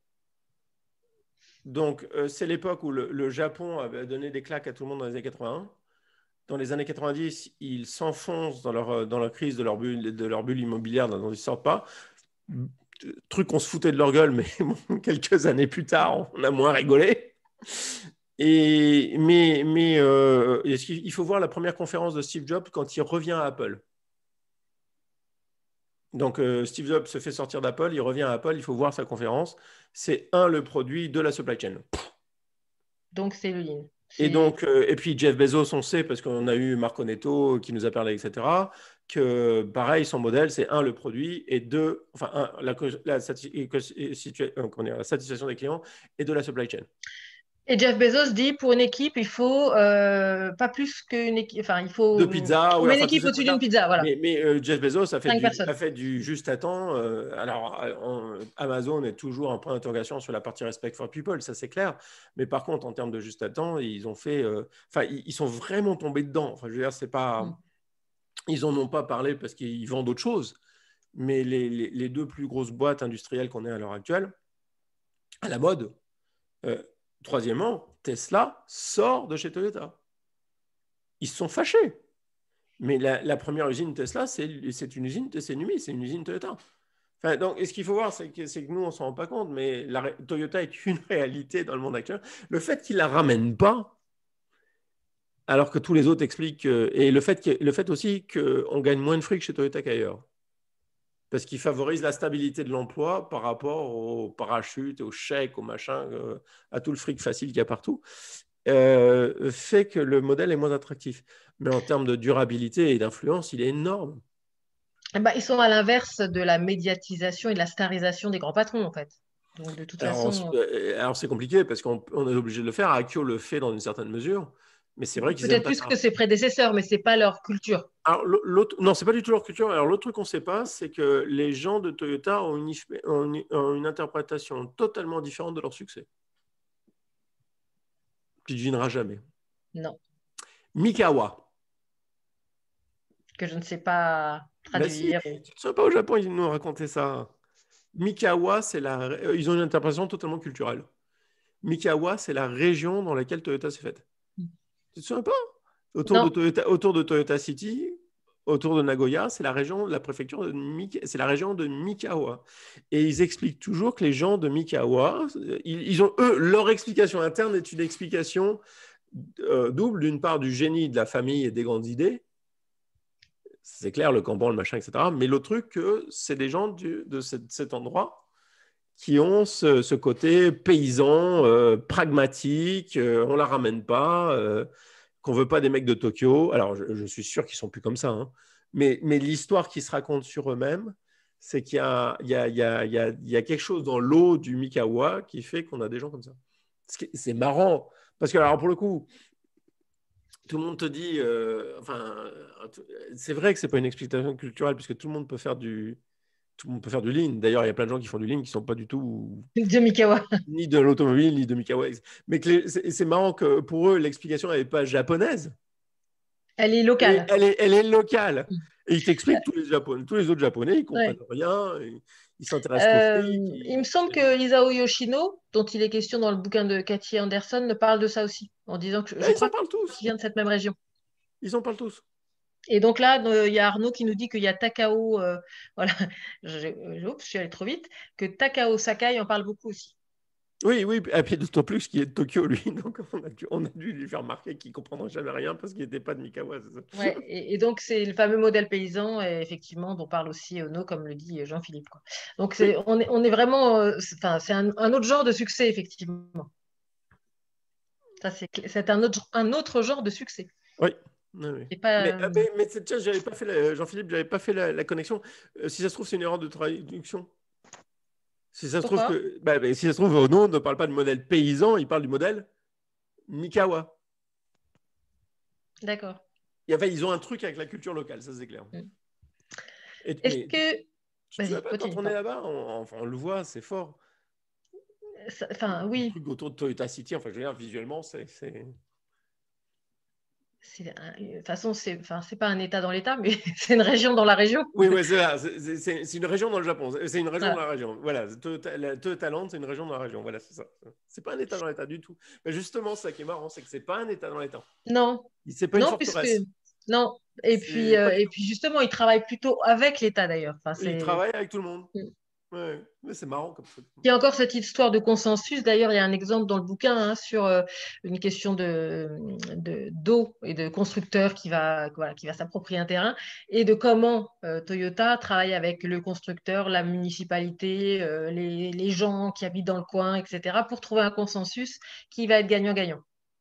Donc, euh, c'est l'époque où le, Japon avait donné des claques à tout le monde dans les années 80. Dans les années 90, ils s'enfoncent dans leur, euh, dans crise de leur bulle, de leur bulle immobilière dont ils ne sortent pas. Truc qu'on se foutait de leur gueule, mais quelques années plus tard, on a moins rigolé. Et, mais mais euh, il faut voir la première conférence de Steve Jobs quand il revient à Apple. Donc euh, Steve Jobs se fait sortir d'Apple, il revient à Apple, il faut voir sa conférence. C'est un le produit de la supply chain.
Donc c'est le lean.
Et donc euh, et puis Jeff Bezos, on sait parce qu'on a eu Marco Neto qui nous a parlé, etc. Que pareil, son modèle, c'est un le produit et deux, enfin la, satisfaction des clients et de la supply chain.
Et Jeff Bezos dit pour une équipe, il faut euh, pas plus qu'une équipe. Enfin, il faut. une équipe au-dessus d'une pizza, voilà.
Mais, euh, Jeff Bezos a fait, du, fait, du, juste à temps. Euh, alors, Amazon est toujours un point d'interrogation sur la partie respect for people, ça c'est clair. Mais par contre, en termes de juste à temps, ils ont fait. Enfin, ils, sont vraiment tombés dedans. Enfin, je veux dire, c'est pas. Mm. Ils n'en ont pas parlé parce qu'ils vendent d'autres choses. Mais les, deux plus grosses boîtes industrielles qu'on ait à l'heure actuelle, à la mode, Troisièmement, Tesla sort de chez Toyota. Ils se sont fâchés. Mais la, première usine Tesla, c'est une usine de Numi, c'est une usine Toyota. donc, et ce qu'il faut voir, c'est que, nous, on ne s'en rend pas compte, mais Toyota est une réalité dans le monde actuel. Le fait qu'ils ne la ramènent pas, alors que tous les autres expliquent, et le fait, que, le fait aussi qu'on gagne moins de fric chez Toyota qu'ailleurs parce qu'il favorise la stabilité de l'emploi par rapport aux parachutes, aux chèques, aux machins, euh, à tout le fric facile qu'il y a partout, euh, fait que le modèle est moins attractif. Mais en termes de durabilité et d'influence, il est énorme.
Eh ben, ils sont à l'inverse de la médiatisation et de la starisation des grands patrons, en fait. Donc, de toute façon...
Euh, alors c'est compliqué parce qu'on est obligé de le faire. Accio le fait dans une certaine mesure. Mais c'est vrai Peut-être plus que ses
prédécesseurs, mais ce n'est pas leur culture.
non, ce n'est pas du tout leur culture. Alors, l'autre truc qu'on ne sait pas, c'est que les gens de Toyota ont une, interprétation totalement différente de leur succès. Tu ne devineras jamais. Non. Mikawa.
Que je ne sais pas
bah, traduire. Ce pas au Japon, ils nous racontaient ça. Mikawa, c'est la... ils ont une interprétation totalement culturelle. Mikawa, c'est la région dans laquelle Toyota s'est faite. C'est sympa autour de, Toyota, City, autour de Nagoya, c'est la région, la préfecture de c'est la région de Mikawa. Et ils expliquent toujours que les gens de Mikawa, euh, ils, ont leur explication interne est une explication euh, double d'une part du génie de la famille et des grandes idées. C'est clair, le Camban, le machin, etc. Mais le truc, c'est des gens du, de cet endroit qui ont ce, côté paysan, euh, pragmatique, on euh, on la ramène pas, qu'on euh, qu'on veut pas des mecs de Tokyo. Alors, je, suis sûr qu'ils sont plus comme ça, hein. mais, mais l'histoire qui se raconte sur eux-mêmes, c'est qu'il y, y a, quelque chose dans l'eau du Mikawa qui fait qu'on a des gens comme ça. C'est marrant, parce que alors pour le coup, tout le monde te dit, enfin, c'est vrai que c'est pas une explication culturelle, puisque tout le monde peut faire du, tout peut faire du lean. D'ailleurs, il y a plein de gens qui font du lean qui ne sont pas du tout
de Mikawa.
ni de l'automobile, ni de Mikawa. Mais c'est marrant que pour eux, l'explication n'est pas japonaise.
Elle est locale.
Elle, est, locale. Mm. Et ils t'expliquent tous les tous les autres Japonais, ils ne comprennent rien. Ils s'intéressent euh, Il
me semble que Isao Yoshino, dont il est question dans le bouquin de Cathy Anderson, ne parle de ça aussi, en disant que je, je de cette même région. Ils en parlent tous. Et donc là, euh, il y a Arnaud qui nous dit qu'il y a Takao, euh, voilà, je, je, je, suis allé trop vite, que Takao Sakai en parle beaucoup aussi.
Oui, oui, et puis d'autant plus qu'il est de Tokyo, lui. Donc, on a dû, lui faire remarquer qu'il ne comprendrait jamais rien
parce qu'il n'était pas de Mikawa. et, donc, c'est le fameux modèle paysan, et effectivement, on parle aussi Ono, comme le dit Jean-Philippe. Donc, c'est, on, est, on, est, vraiment. Euh, c'est un, autre genre de succès, effectivement. c'est, c'est un, autre, un autre genre de succès.
Oui. Mais, j'avais pas fait euh, Jean-Philippe, j'avais pas fait la, connexion. Euh, si ça se trouve, c'est une erreur de traduction. Si ça se trouve, que... Bah, bah, si se trouve, non, on ne parle pas du modèle paysan, il parle du modèle Mikawa. D'accord. Enfin, ils ont un truc avec la culture locale, ça c'est clair. Hmm. Est-ce que bah, quand on est là-bas, on, le voit, c'est fort. Enfin, oui. Le autour de Toyota City, enfin, je veux dire, visuellement, c'est
de toute façon, c'est enfin, pas un État dans l'État, mais c'est une région dans la région. Oui, ouais,
c'est une région dans le Japon. C'est une région dans la région. Voilà, talent c'est une région dans la région. Voilà, c'est ça. C'est pas un État dans l'État du tout. Mais justement, ça qui est marrant, c'est que c'est pas un État dans l'État. Non. C'est pas une non,
Non. Et puis, euh, et puis justement, il travaille plutôt avec l'État d'ailleurs. il travaille avec
tout le monde. Mm c'est marrant comme
Il y a encore cette histoire de consensus. D'ailleurs, il y a un exemple dans le bouquin hein, sur euh, une question de, d'eau et de constructeur qui va, voilà, qui va s'approprier un terrain et de comment euh, Toyota travaille avec le constructeur, la municipalité, euh, les, les, gens qui habitent dans le coin, etc., pour trouver un consensus qui va être gagnant-gagnant,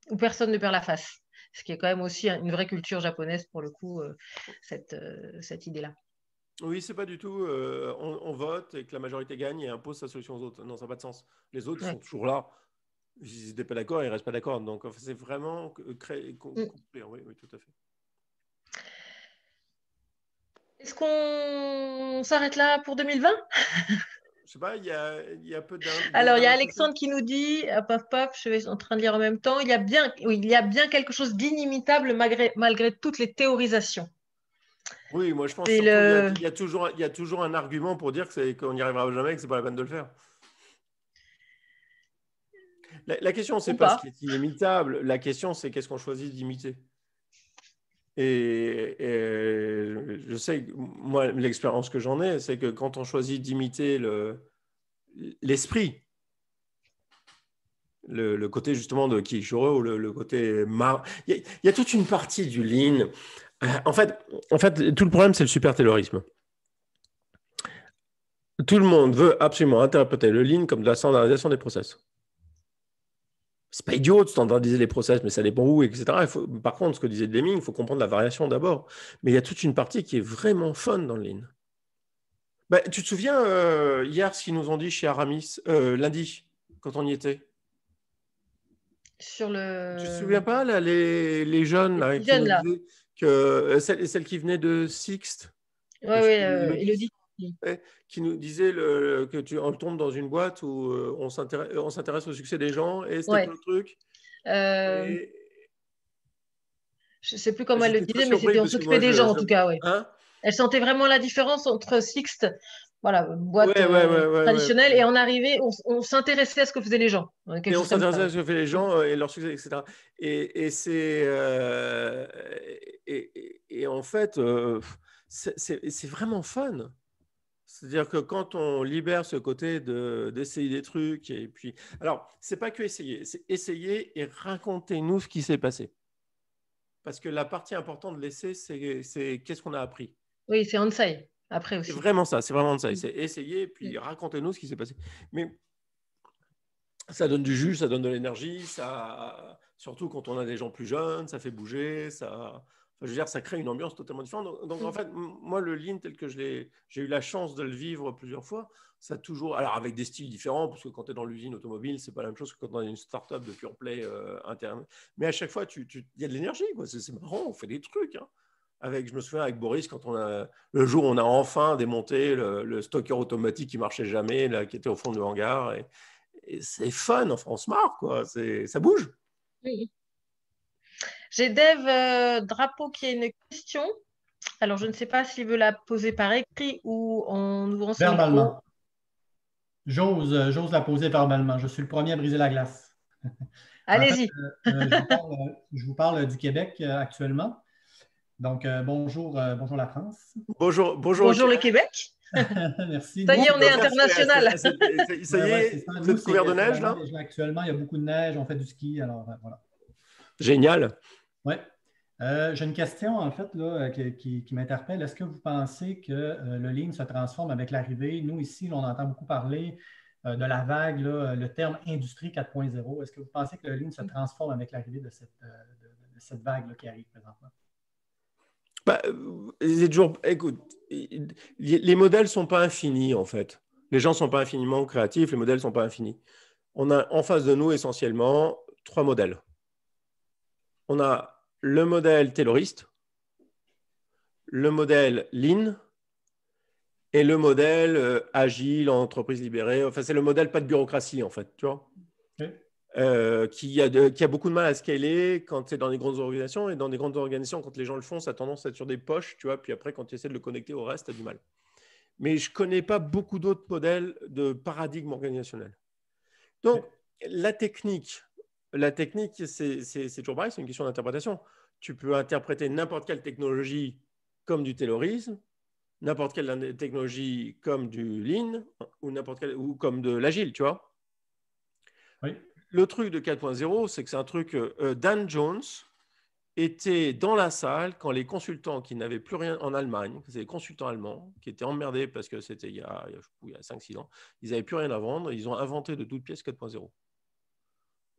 où personne ne perd la face. Ce qui est quand même aussi une vraie culture japonaise pour le coup, cette, cette idée-là.
Oui, c'est pas du tout euh, on, vote et que la majorité gagne et impose sa solution aux autres. Non, ça n'a pas de sens. Les autres sont toujours là. Ils n'étaient pas d'accord, ils ne restent pas d'accord. Donc, c'est vraiment créer, mm. Oui, oui, tout à fait.
Est-ce qu'on s'arrête là pour 2020
Je sais pas, il y a, peu d'un. Alors, il y a Alexandre
qui nous dit, ah, paf je suis en train de lire en même temps, il y a bien, il y a bien quelque chose d'inimitable malgré, malgré toutes les théorisations.
Oui, moi je pense qu'il y, a toujours, il y a toujours un argument pour dire qu'on n'y arrivera jamais que ce n'est pas la peine de le faire. La, question, ce n'est pas, ce qui est inimitable, la question, c'est qu'est-ce qu'on choisit d'imiter. Et, je sais, moi, l'expérience que j'en ai, c'est que quand on choisit d'imiter l'esprit, le, côté justement de Kishiro, le, le côté mar, il, il y, a toute une partie du lean en fait, en fait, tout le problème, c'est le super terrorisme Tout le monde veut absolument interpréter le lean comme de la standardisation des process. C'est pas idiot de standardiser les process, mais ça dépend où, etc. par contre, ce que disait Deming, il faut comprendre la variation d'abord. Mais il y a toute une partie qui est vraiment fun dans le lean. Bah, tu te souviens euh, hier ce qu'ils nous ont dit chez Aramis, euh, lundi, quand on y était
sur le... Tu te souviens
pas, là, les, les jeunes, les là, que euh, celle, celle qui venait de Sixte.
Oui, oui,
Qui nous disait le, que tu on tombe dans une boîte où euh, euh, on s'intéresse au succès des gens et c'était le
truc. Je ne sais plus comment elle le disait, mais c'était on s'occupait des gens en tout cas. Hein elle sentait vraiment la différence entre Sixte, voilà, euh, boîte traditionnelle. Et on arrivait, on, s'intéressait à ce que faisaient les gens. Euh, et on s'intéressait à ce que faisaient
les gens euh, et leur succès, etc. Et, et c'est. et, en fait, c'est vraiment fun. C'est-à-dire que quand on libère ce côté d'essayer des trucs, et puis. Alors, c'est pas que essayer, c'est essayer et raconter nous ce qui s'est passé. Parce que la partie importante de l'essai, c'est qu'est-ce qu'on a appris.
Oui, c'est on-site. C'est vraiment
ça, c'est vraiment ça. Mm. Essayez, puis mm. racontez-nous ce qui s'est passé. Mais ça donne du jus, ça donne de l'énergie, ça... surtout quand on a des gens plus jeunes, ça fait bouger, ça. je veux dire, ça crée une ambiance totalement différente. Donc, en mm. fait, moi, le lean tel que je l'ai, j'ai eu la chance de le vivre plusieurs fois, ça a toujours, alors avec des styles différents, parce que quand tu es dans l'usine automobile, c'est pas la même chose que quand on dans une start-up de pure play euh, interne. Mais à chaque fois, il tu, y a de l'énergie, quoi. C'est, marrant, on fait des trucs. Hein avec, je me souviens avec Boris, quand on a, le jour où on a enfin démonté le, stocker automatique qui marchait jamais, là, qui était au fond du hangar. Et, c'est fun, enfin, on se marre, quoi. Ça bouge.
J'ai Dave euh, Drapeau qui a une question. Alors, je ne sais pas s'il veut la poser par écrit ou en ouvrant son Verbalement.
J'ose, euh, j'ose la poser verbalement. Je suis le premier à briser la glace.
Allez-y. Euh,
je, vous parle du Québec actuellement. Donc, euh, bonjour, euh, bonjour la France. Bonjour, bonjour. Bonjour le Québec.
Merci. Ça y est, on est international. Ça y est, vous couvert de neige, là?
Actuellement, il y a beaucoup de neige, on fait du ski, alors euh, voilà. Génial. Oui. J'ai une question, en fait, qui, m'interpelle. Est-ce que vous pensez que le ligne se transforme avec l'arrivée? Nous, ici, on entend beaucoup parler de la vague, le terme industrie 4.0. Est-ce que vous pensez que le ligne se transforme avec l'arrivée de cette, vague qui arrive présentement?
bah, euh, écoute, les modèles sont pas infinis en fait. Les gens sont pas infiniment créatifs, les modèles sont pas infinis. On a en face de nous essentiellement trois modèles. On a le modèle tayloriste, le modèle lean et le modèle euh, agile, entreprise libérée. Enfin, c'est le modèle pas de bureaucratie en fait, tu vois. Euh, qui, a qui, a beaucoup de mal à scaler quand c'est dans des grandes organisations. Et dans des grandes organisations, quand les gens le font, ça a tendance à être sur des poches, tu vois. Puis après, quand tu essaies de le connecter au reste, tu as du mal. Mais je ne connais pas beaucoup d'autres modèles de paradigme organisationnel. Donc, la technique, la technique, c'est toujours pareil, c'est une question d'interprétation. Tu peux interpréter n'importe quelle technologie comme du taylorisme, n'importe quelle technologie comme du lean ou n'importe ou comme de l'agile, tu vois. Oui le truc de 4.0, c'est que c'est un truc. Euh, euh, Dan Jones était dans la salle quand les consultants qui n'avaient plus rien en Allemagne, c'est les consultants allemands qui étaient emmerdés parce que c'était il y a, a 5-6 ans, ils n'avaient plus rien à vendre, ils ont inventé de toutes pièces 4.0.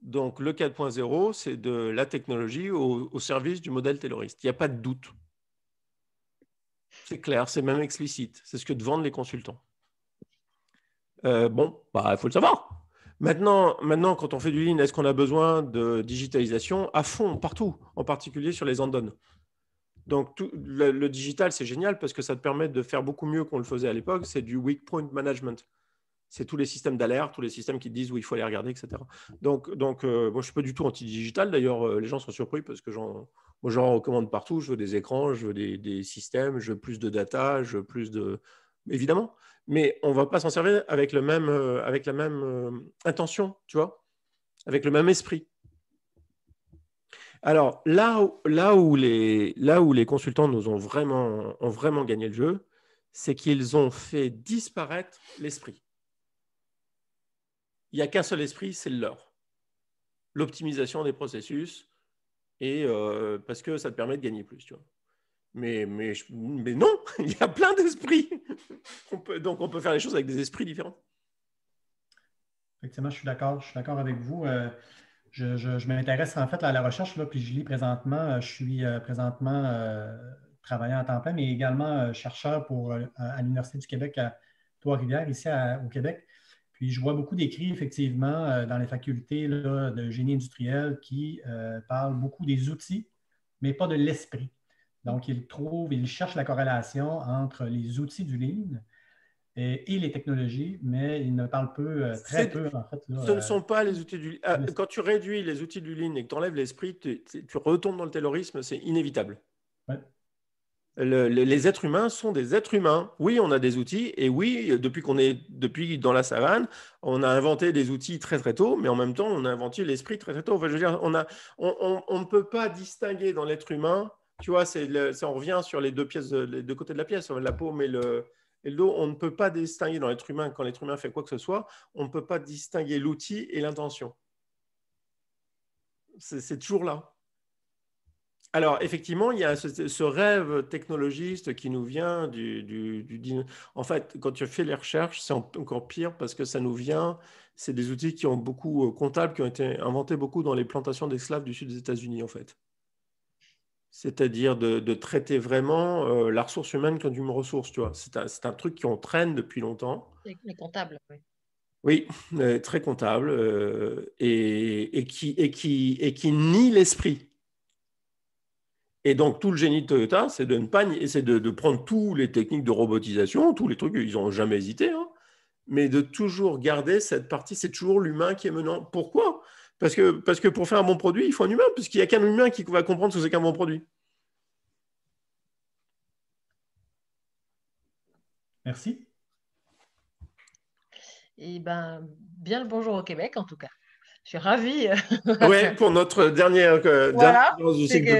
Donc le 4.0, c'est de la technologie au, service du modèle terroriste Il n'y a pas de doute. C'est clair, c'est même explicite. C'est ce que vendent les consultants. Euh, bon, il bah, faut le savoir. Maintenant, maintenant, quand on fait du lean, est-ce qu'on a besoin de digitalisation à fond, partout, en particulier sur les endons donc le, digital, c'est génial parce que ça te permet de faire beaucoup mieux qu'on le faisait à l'époque. C'est du weak point management. C'est tous les systèmes d'alerte, tous les systèmes qui te disent où il faut aller regarder, etc. Donc, donc euh, moi, je ne suis pas du tout anti-digital. D'ailleurs, euh, les gens sont surpris parce que j'en, moi, j'en recommande partout. Je veux des écrans, je veux des, des, systèmes, je veux plus de data, je veux plus de... Évidemment mais on va pas s'en servir avec, le même, euh, avec la même euh, intention, tu vois, avec le même esprit. Alors là, là, où, les, là où les consultants nous ont vraiment, vraiment gagné le jeu, c'est qu'ils ont fait disparaître l'esprit. Il n'y a qu'un seul esprit, c'est le leur. L'optimisation des processus, et euh, parce que ça te permet de gagner plus. Tu vois. Mais, non, il y a plein d'esprits. donc on peut faire les choses avec des esprits différents.
Effectivement, je suis d'accord. Je suis d'accord avec vous. Euh, je, m'intéresse en fait à la recherche, là, puis je lis présentement. Euh, je suis euh, présentement travaillant à temps plein, mais également chercheur pour, à, l'Université du Québec à Trois-Rivières, ici au Québec. Puis je vois beaucoup d'écrits, effectivement, dans les facultés de génie industriel qui parlent beaucoup des outils, mais pas de l'esprit. Donc, il trouve, il cherche la corrélation entre les outils du Lean et, les technologies, mais il ne parle peu, euh, très peu, ce ne sont
euh, pas les outils du ah, Quand tu réduis les outils du Lean et que tu enlèves l'esprit, tu, retombes dans le terrorisme c'est inévitable. les êtres humains sont des êtres humains. Oui, on a des outils, et oui, depuis qu'on est depuis dans la savane, on a inventé des outils très très tôt, mais en même temps, on a inventé l'esprit très très tôt. je veux dire, on ne peut pas distinguer dans l'être humain tu vois, c'est on revient sur les deux pièces, les deux côtés de la pièce, la paume et le, dos. On ne peut pas distinguer dans l'être humain, quand l'être humain fait quoi que ce soit, on ne peut pas distinguer l'outil et l'intention. C'est toujours là. Alors, effectivement, il y a ce, rêve technologiste qui nous vient du, En fait, quand tu fais les recherches, c'est encore pire parce que ça nous vient. C'est des outils qui ont beaucoup euh, comptables, qui ont été inventés beaucoup dans les plantations d'esclaves du sud des États-Unis, en fait c'est-à-dire de, traiter vraiment euh, la ressource humaine comme une ressource, tu vois. C'est un, truc qui entraîne depuis longtemps. comptable. oui. Euh, très comptable euh, et, qui, et, qui, et qui nie l'esprit. Et donc, tout le génie de Toyota, c'est de, de, de, prendre toutes les techniques de robotisation, tous les trucs, ils n'ont jamais hésité, hein, mais de toujours garder cette partie, c'est toujours l'humain qui est menant. Pourquoi parce que, pour faire un bon produit, il faut un humain, puisqu'il n'y a qu'un humain qui va comprendre ce que c'est qu'un bon produit.
Merci.
Et eh ben, bien le bonjour au Québec, en tout cas. Je suis ravie.
oui, pour notre dernière, euh, dernière du cycle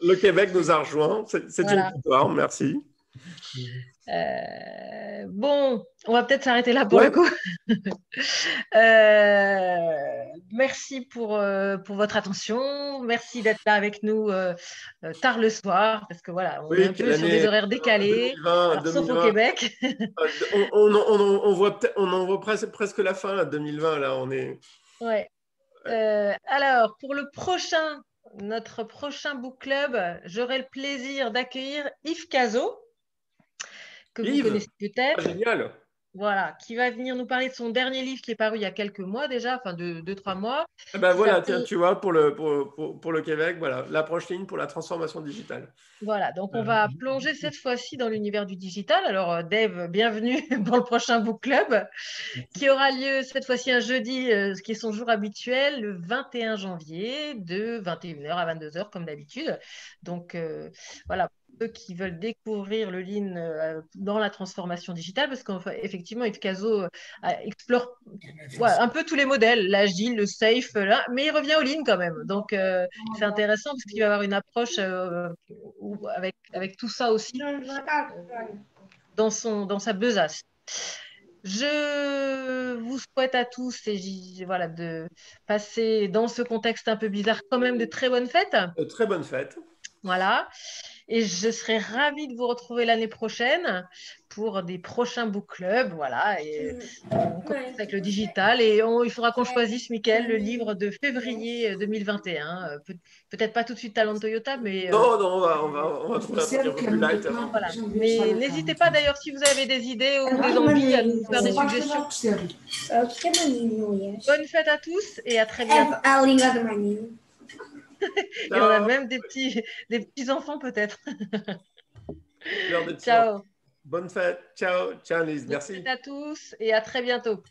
le Québec nous a rejoints. C'est une victoire, merci.
Euh, bon, on va peut-être s'arrêter là pour le coup. Euh, merci pour, euh, pour votre attention. Merci d'être là avec nous tard le soir, parce que voilà, on est un peu sur des horaires décalés, sauf au Québec.
on, voit on en voit presque, la fin, là, 2020, là, on est...
Ouais. alors, pour le prochain, notre prochain book club, j'aurai le plaisir d'accueillir Yves Cazot que vous connaissez peut-être. Ah, génial. Voilà, qui va venir nous parler de son dernier livre qui est paru il y a quelques mois déjà, enfin deux, trois mois.
Eh ben voilà, tiens, tu vois, pour le, pour, le Québec, voilà, l'approche ligne pour la transformation digitale.
Voilà, donc on euh, va plonger cette fois-ci dans l'univers du digital. Alors, euh, Dave, bienvenue pour le prochain Book Club, qui aura lieu cette fois-ci un jeudi, ce euh, qui est son jour habituel, le 21 janvier, de 21h à 22h, comme d'habitude. Donc, voilà, ceux qui veulent découvrir le lean euh, dans la transformation digitale, parce qu'effectivement, Yves Caso euh, explore un peu tous les modèles, l'agile, le safe, euh, là, mais il revient au lean quand même. Donc, c'est intéressant parce qu'il va avoir une approche avec, avec tout ça aussi dans, son, dans sa besace. Je vous souhaite à tous et voilà, de passer dans ce contexte un peu bizarre quand même de très bonnes fêtes. De très bonnes fêtes. Voilà. Et je serai ravie de vous retrouver l'année prochaine pour des prochains book clubs. Voilà, et on commence avec le digital. Et il faudra qu'on choisisse, Michael, le livre de février 2021. Euh, peut-être pas tout de suite Talent Toyota, mais. Euh, non, non,
on va, on va, on va trouver un peu hein.
Mais n'hésitez pas d'ailleurs si vous avez des idées ou ah, des envies à nous faire des suggestions. Euh, Bonne fête à tous et à très bientôt. Et on a même des petits, des petits enfants peut-être. Ciao. Bonne fête. Ciao.
Ciao, Lise. Merci. Merci
à tous et à très bientôt.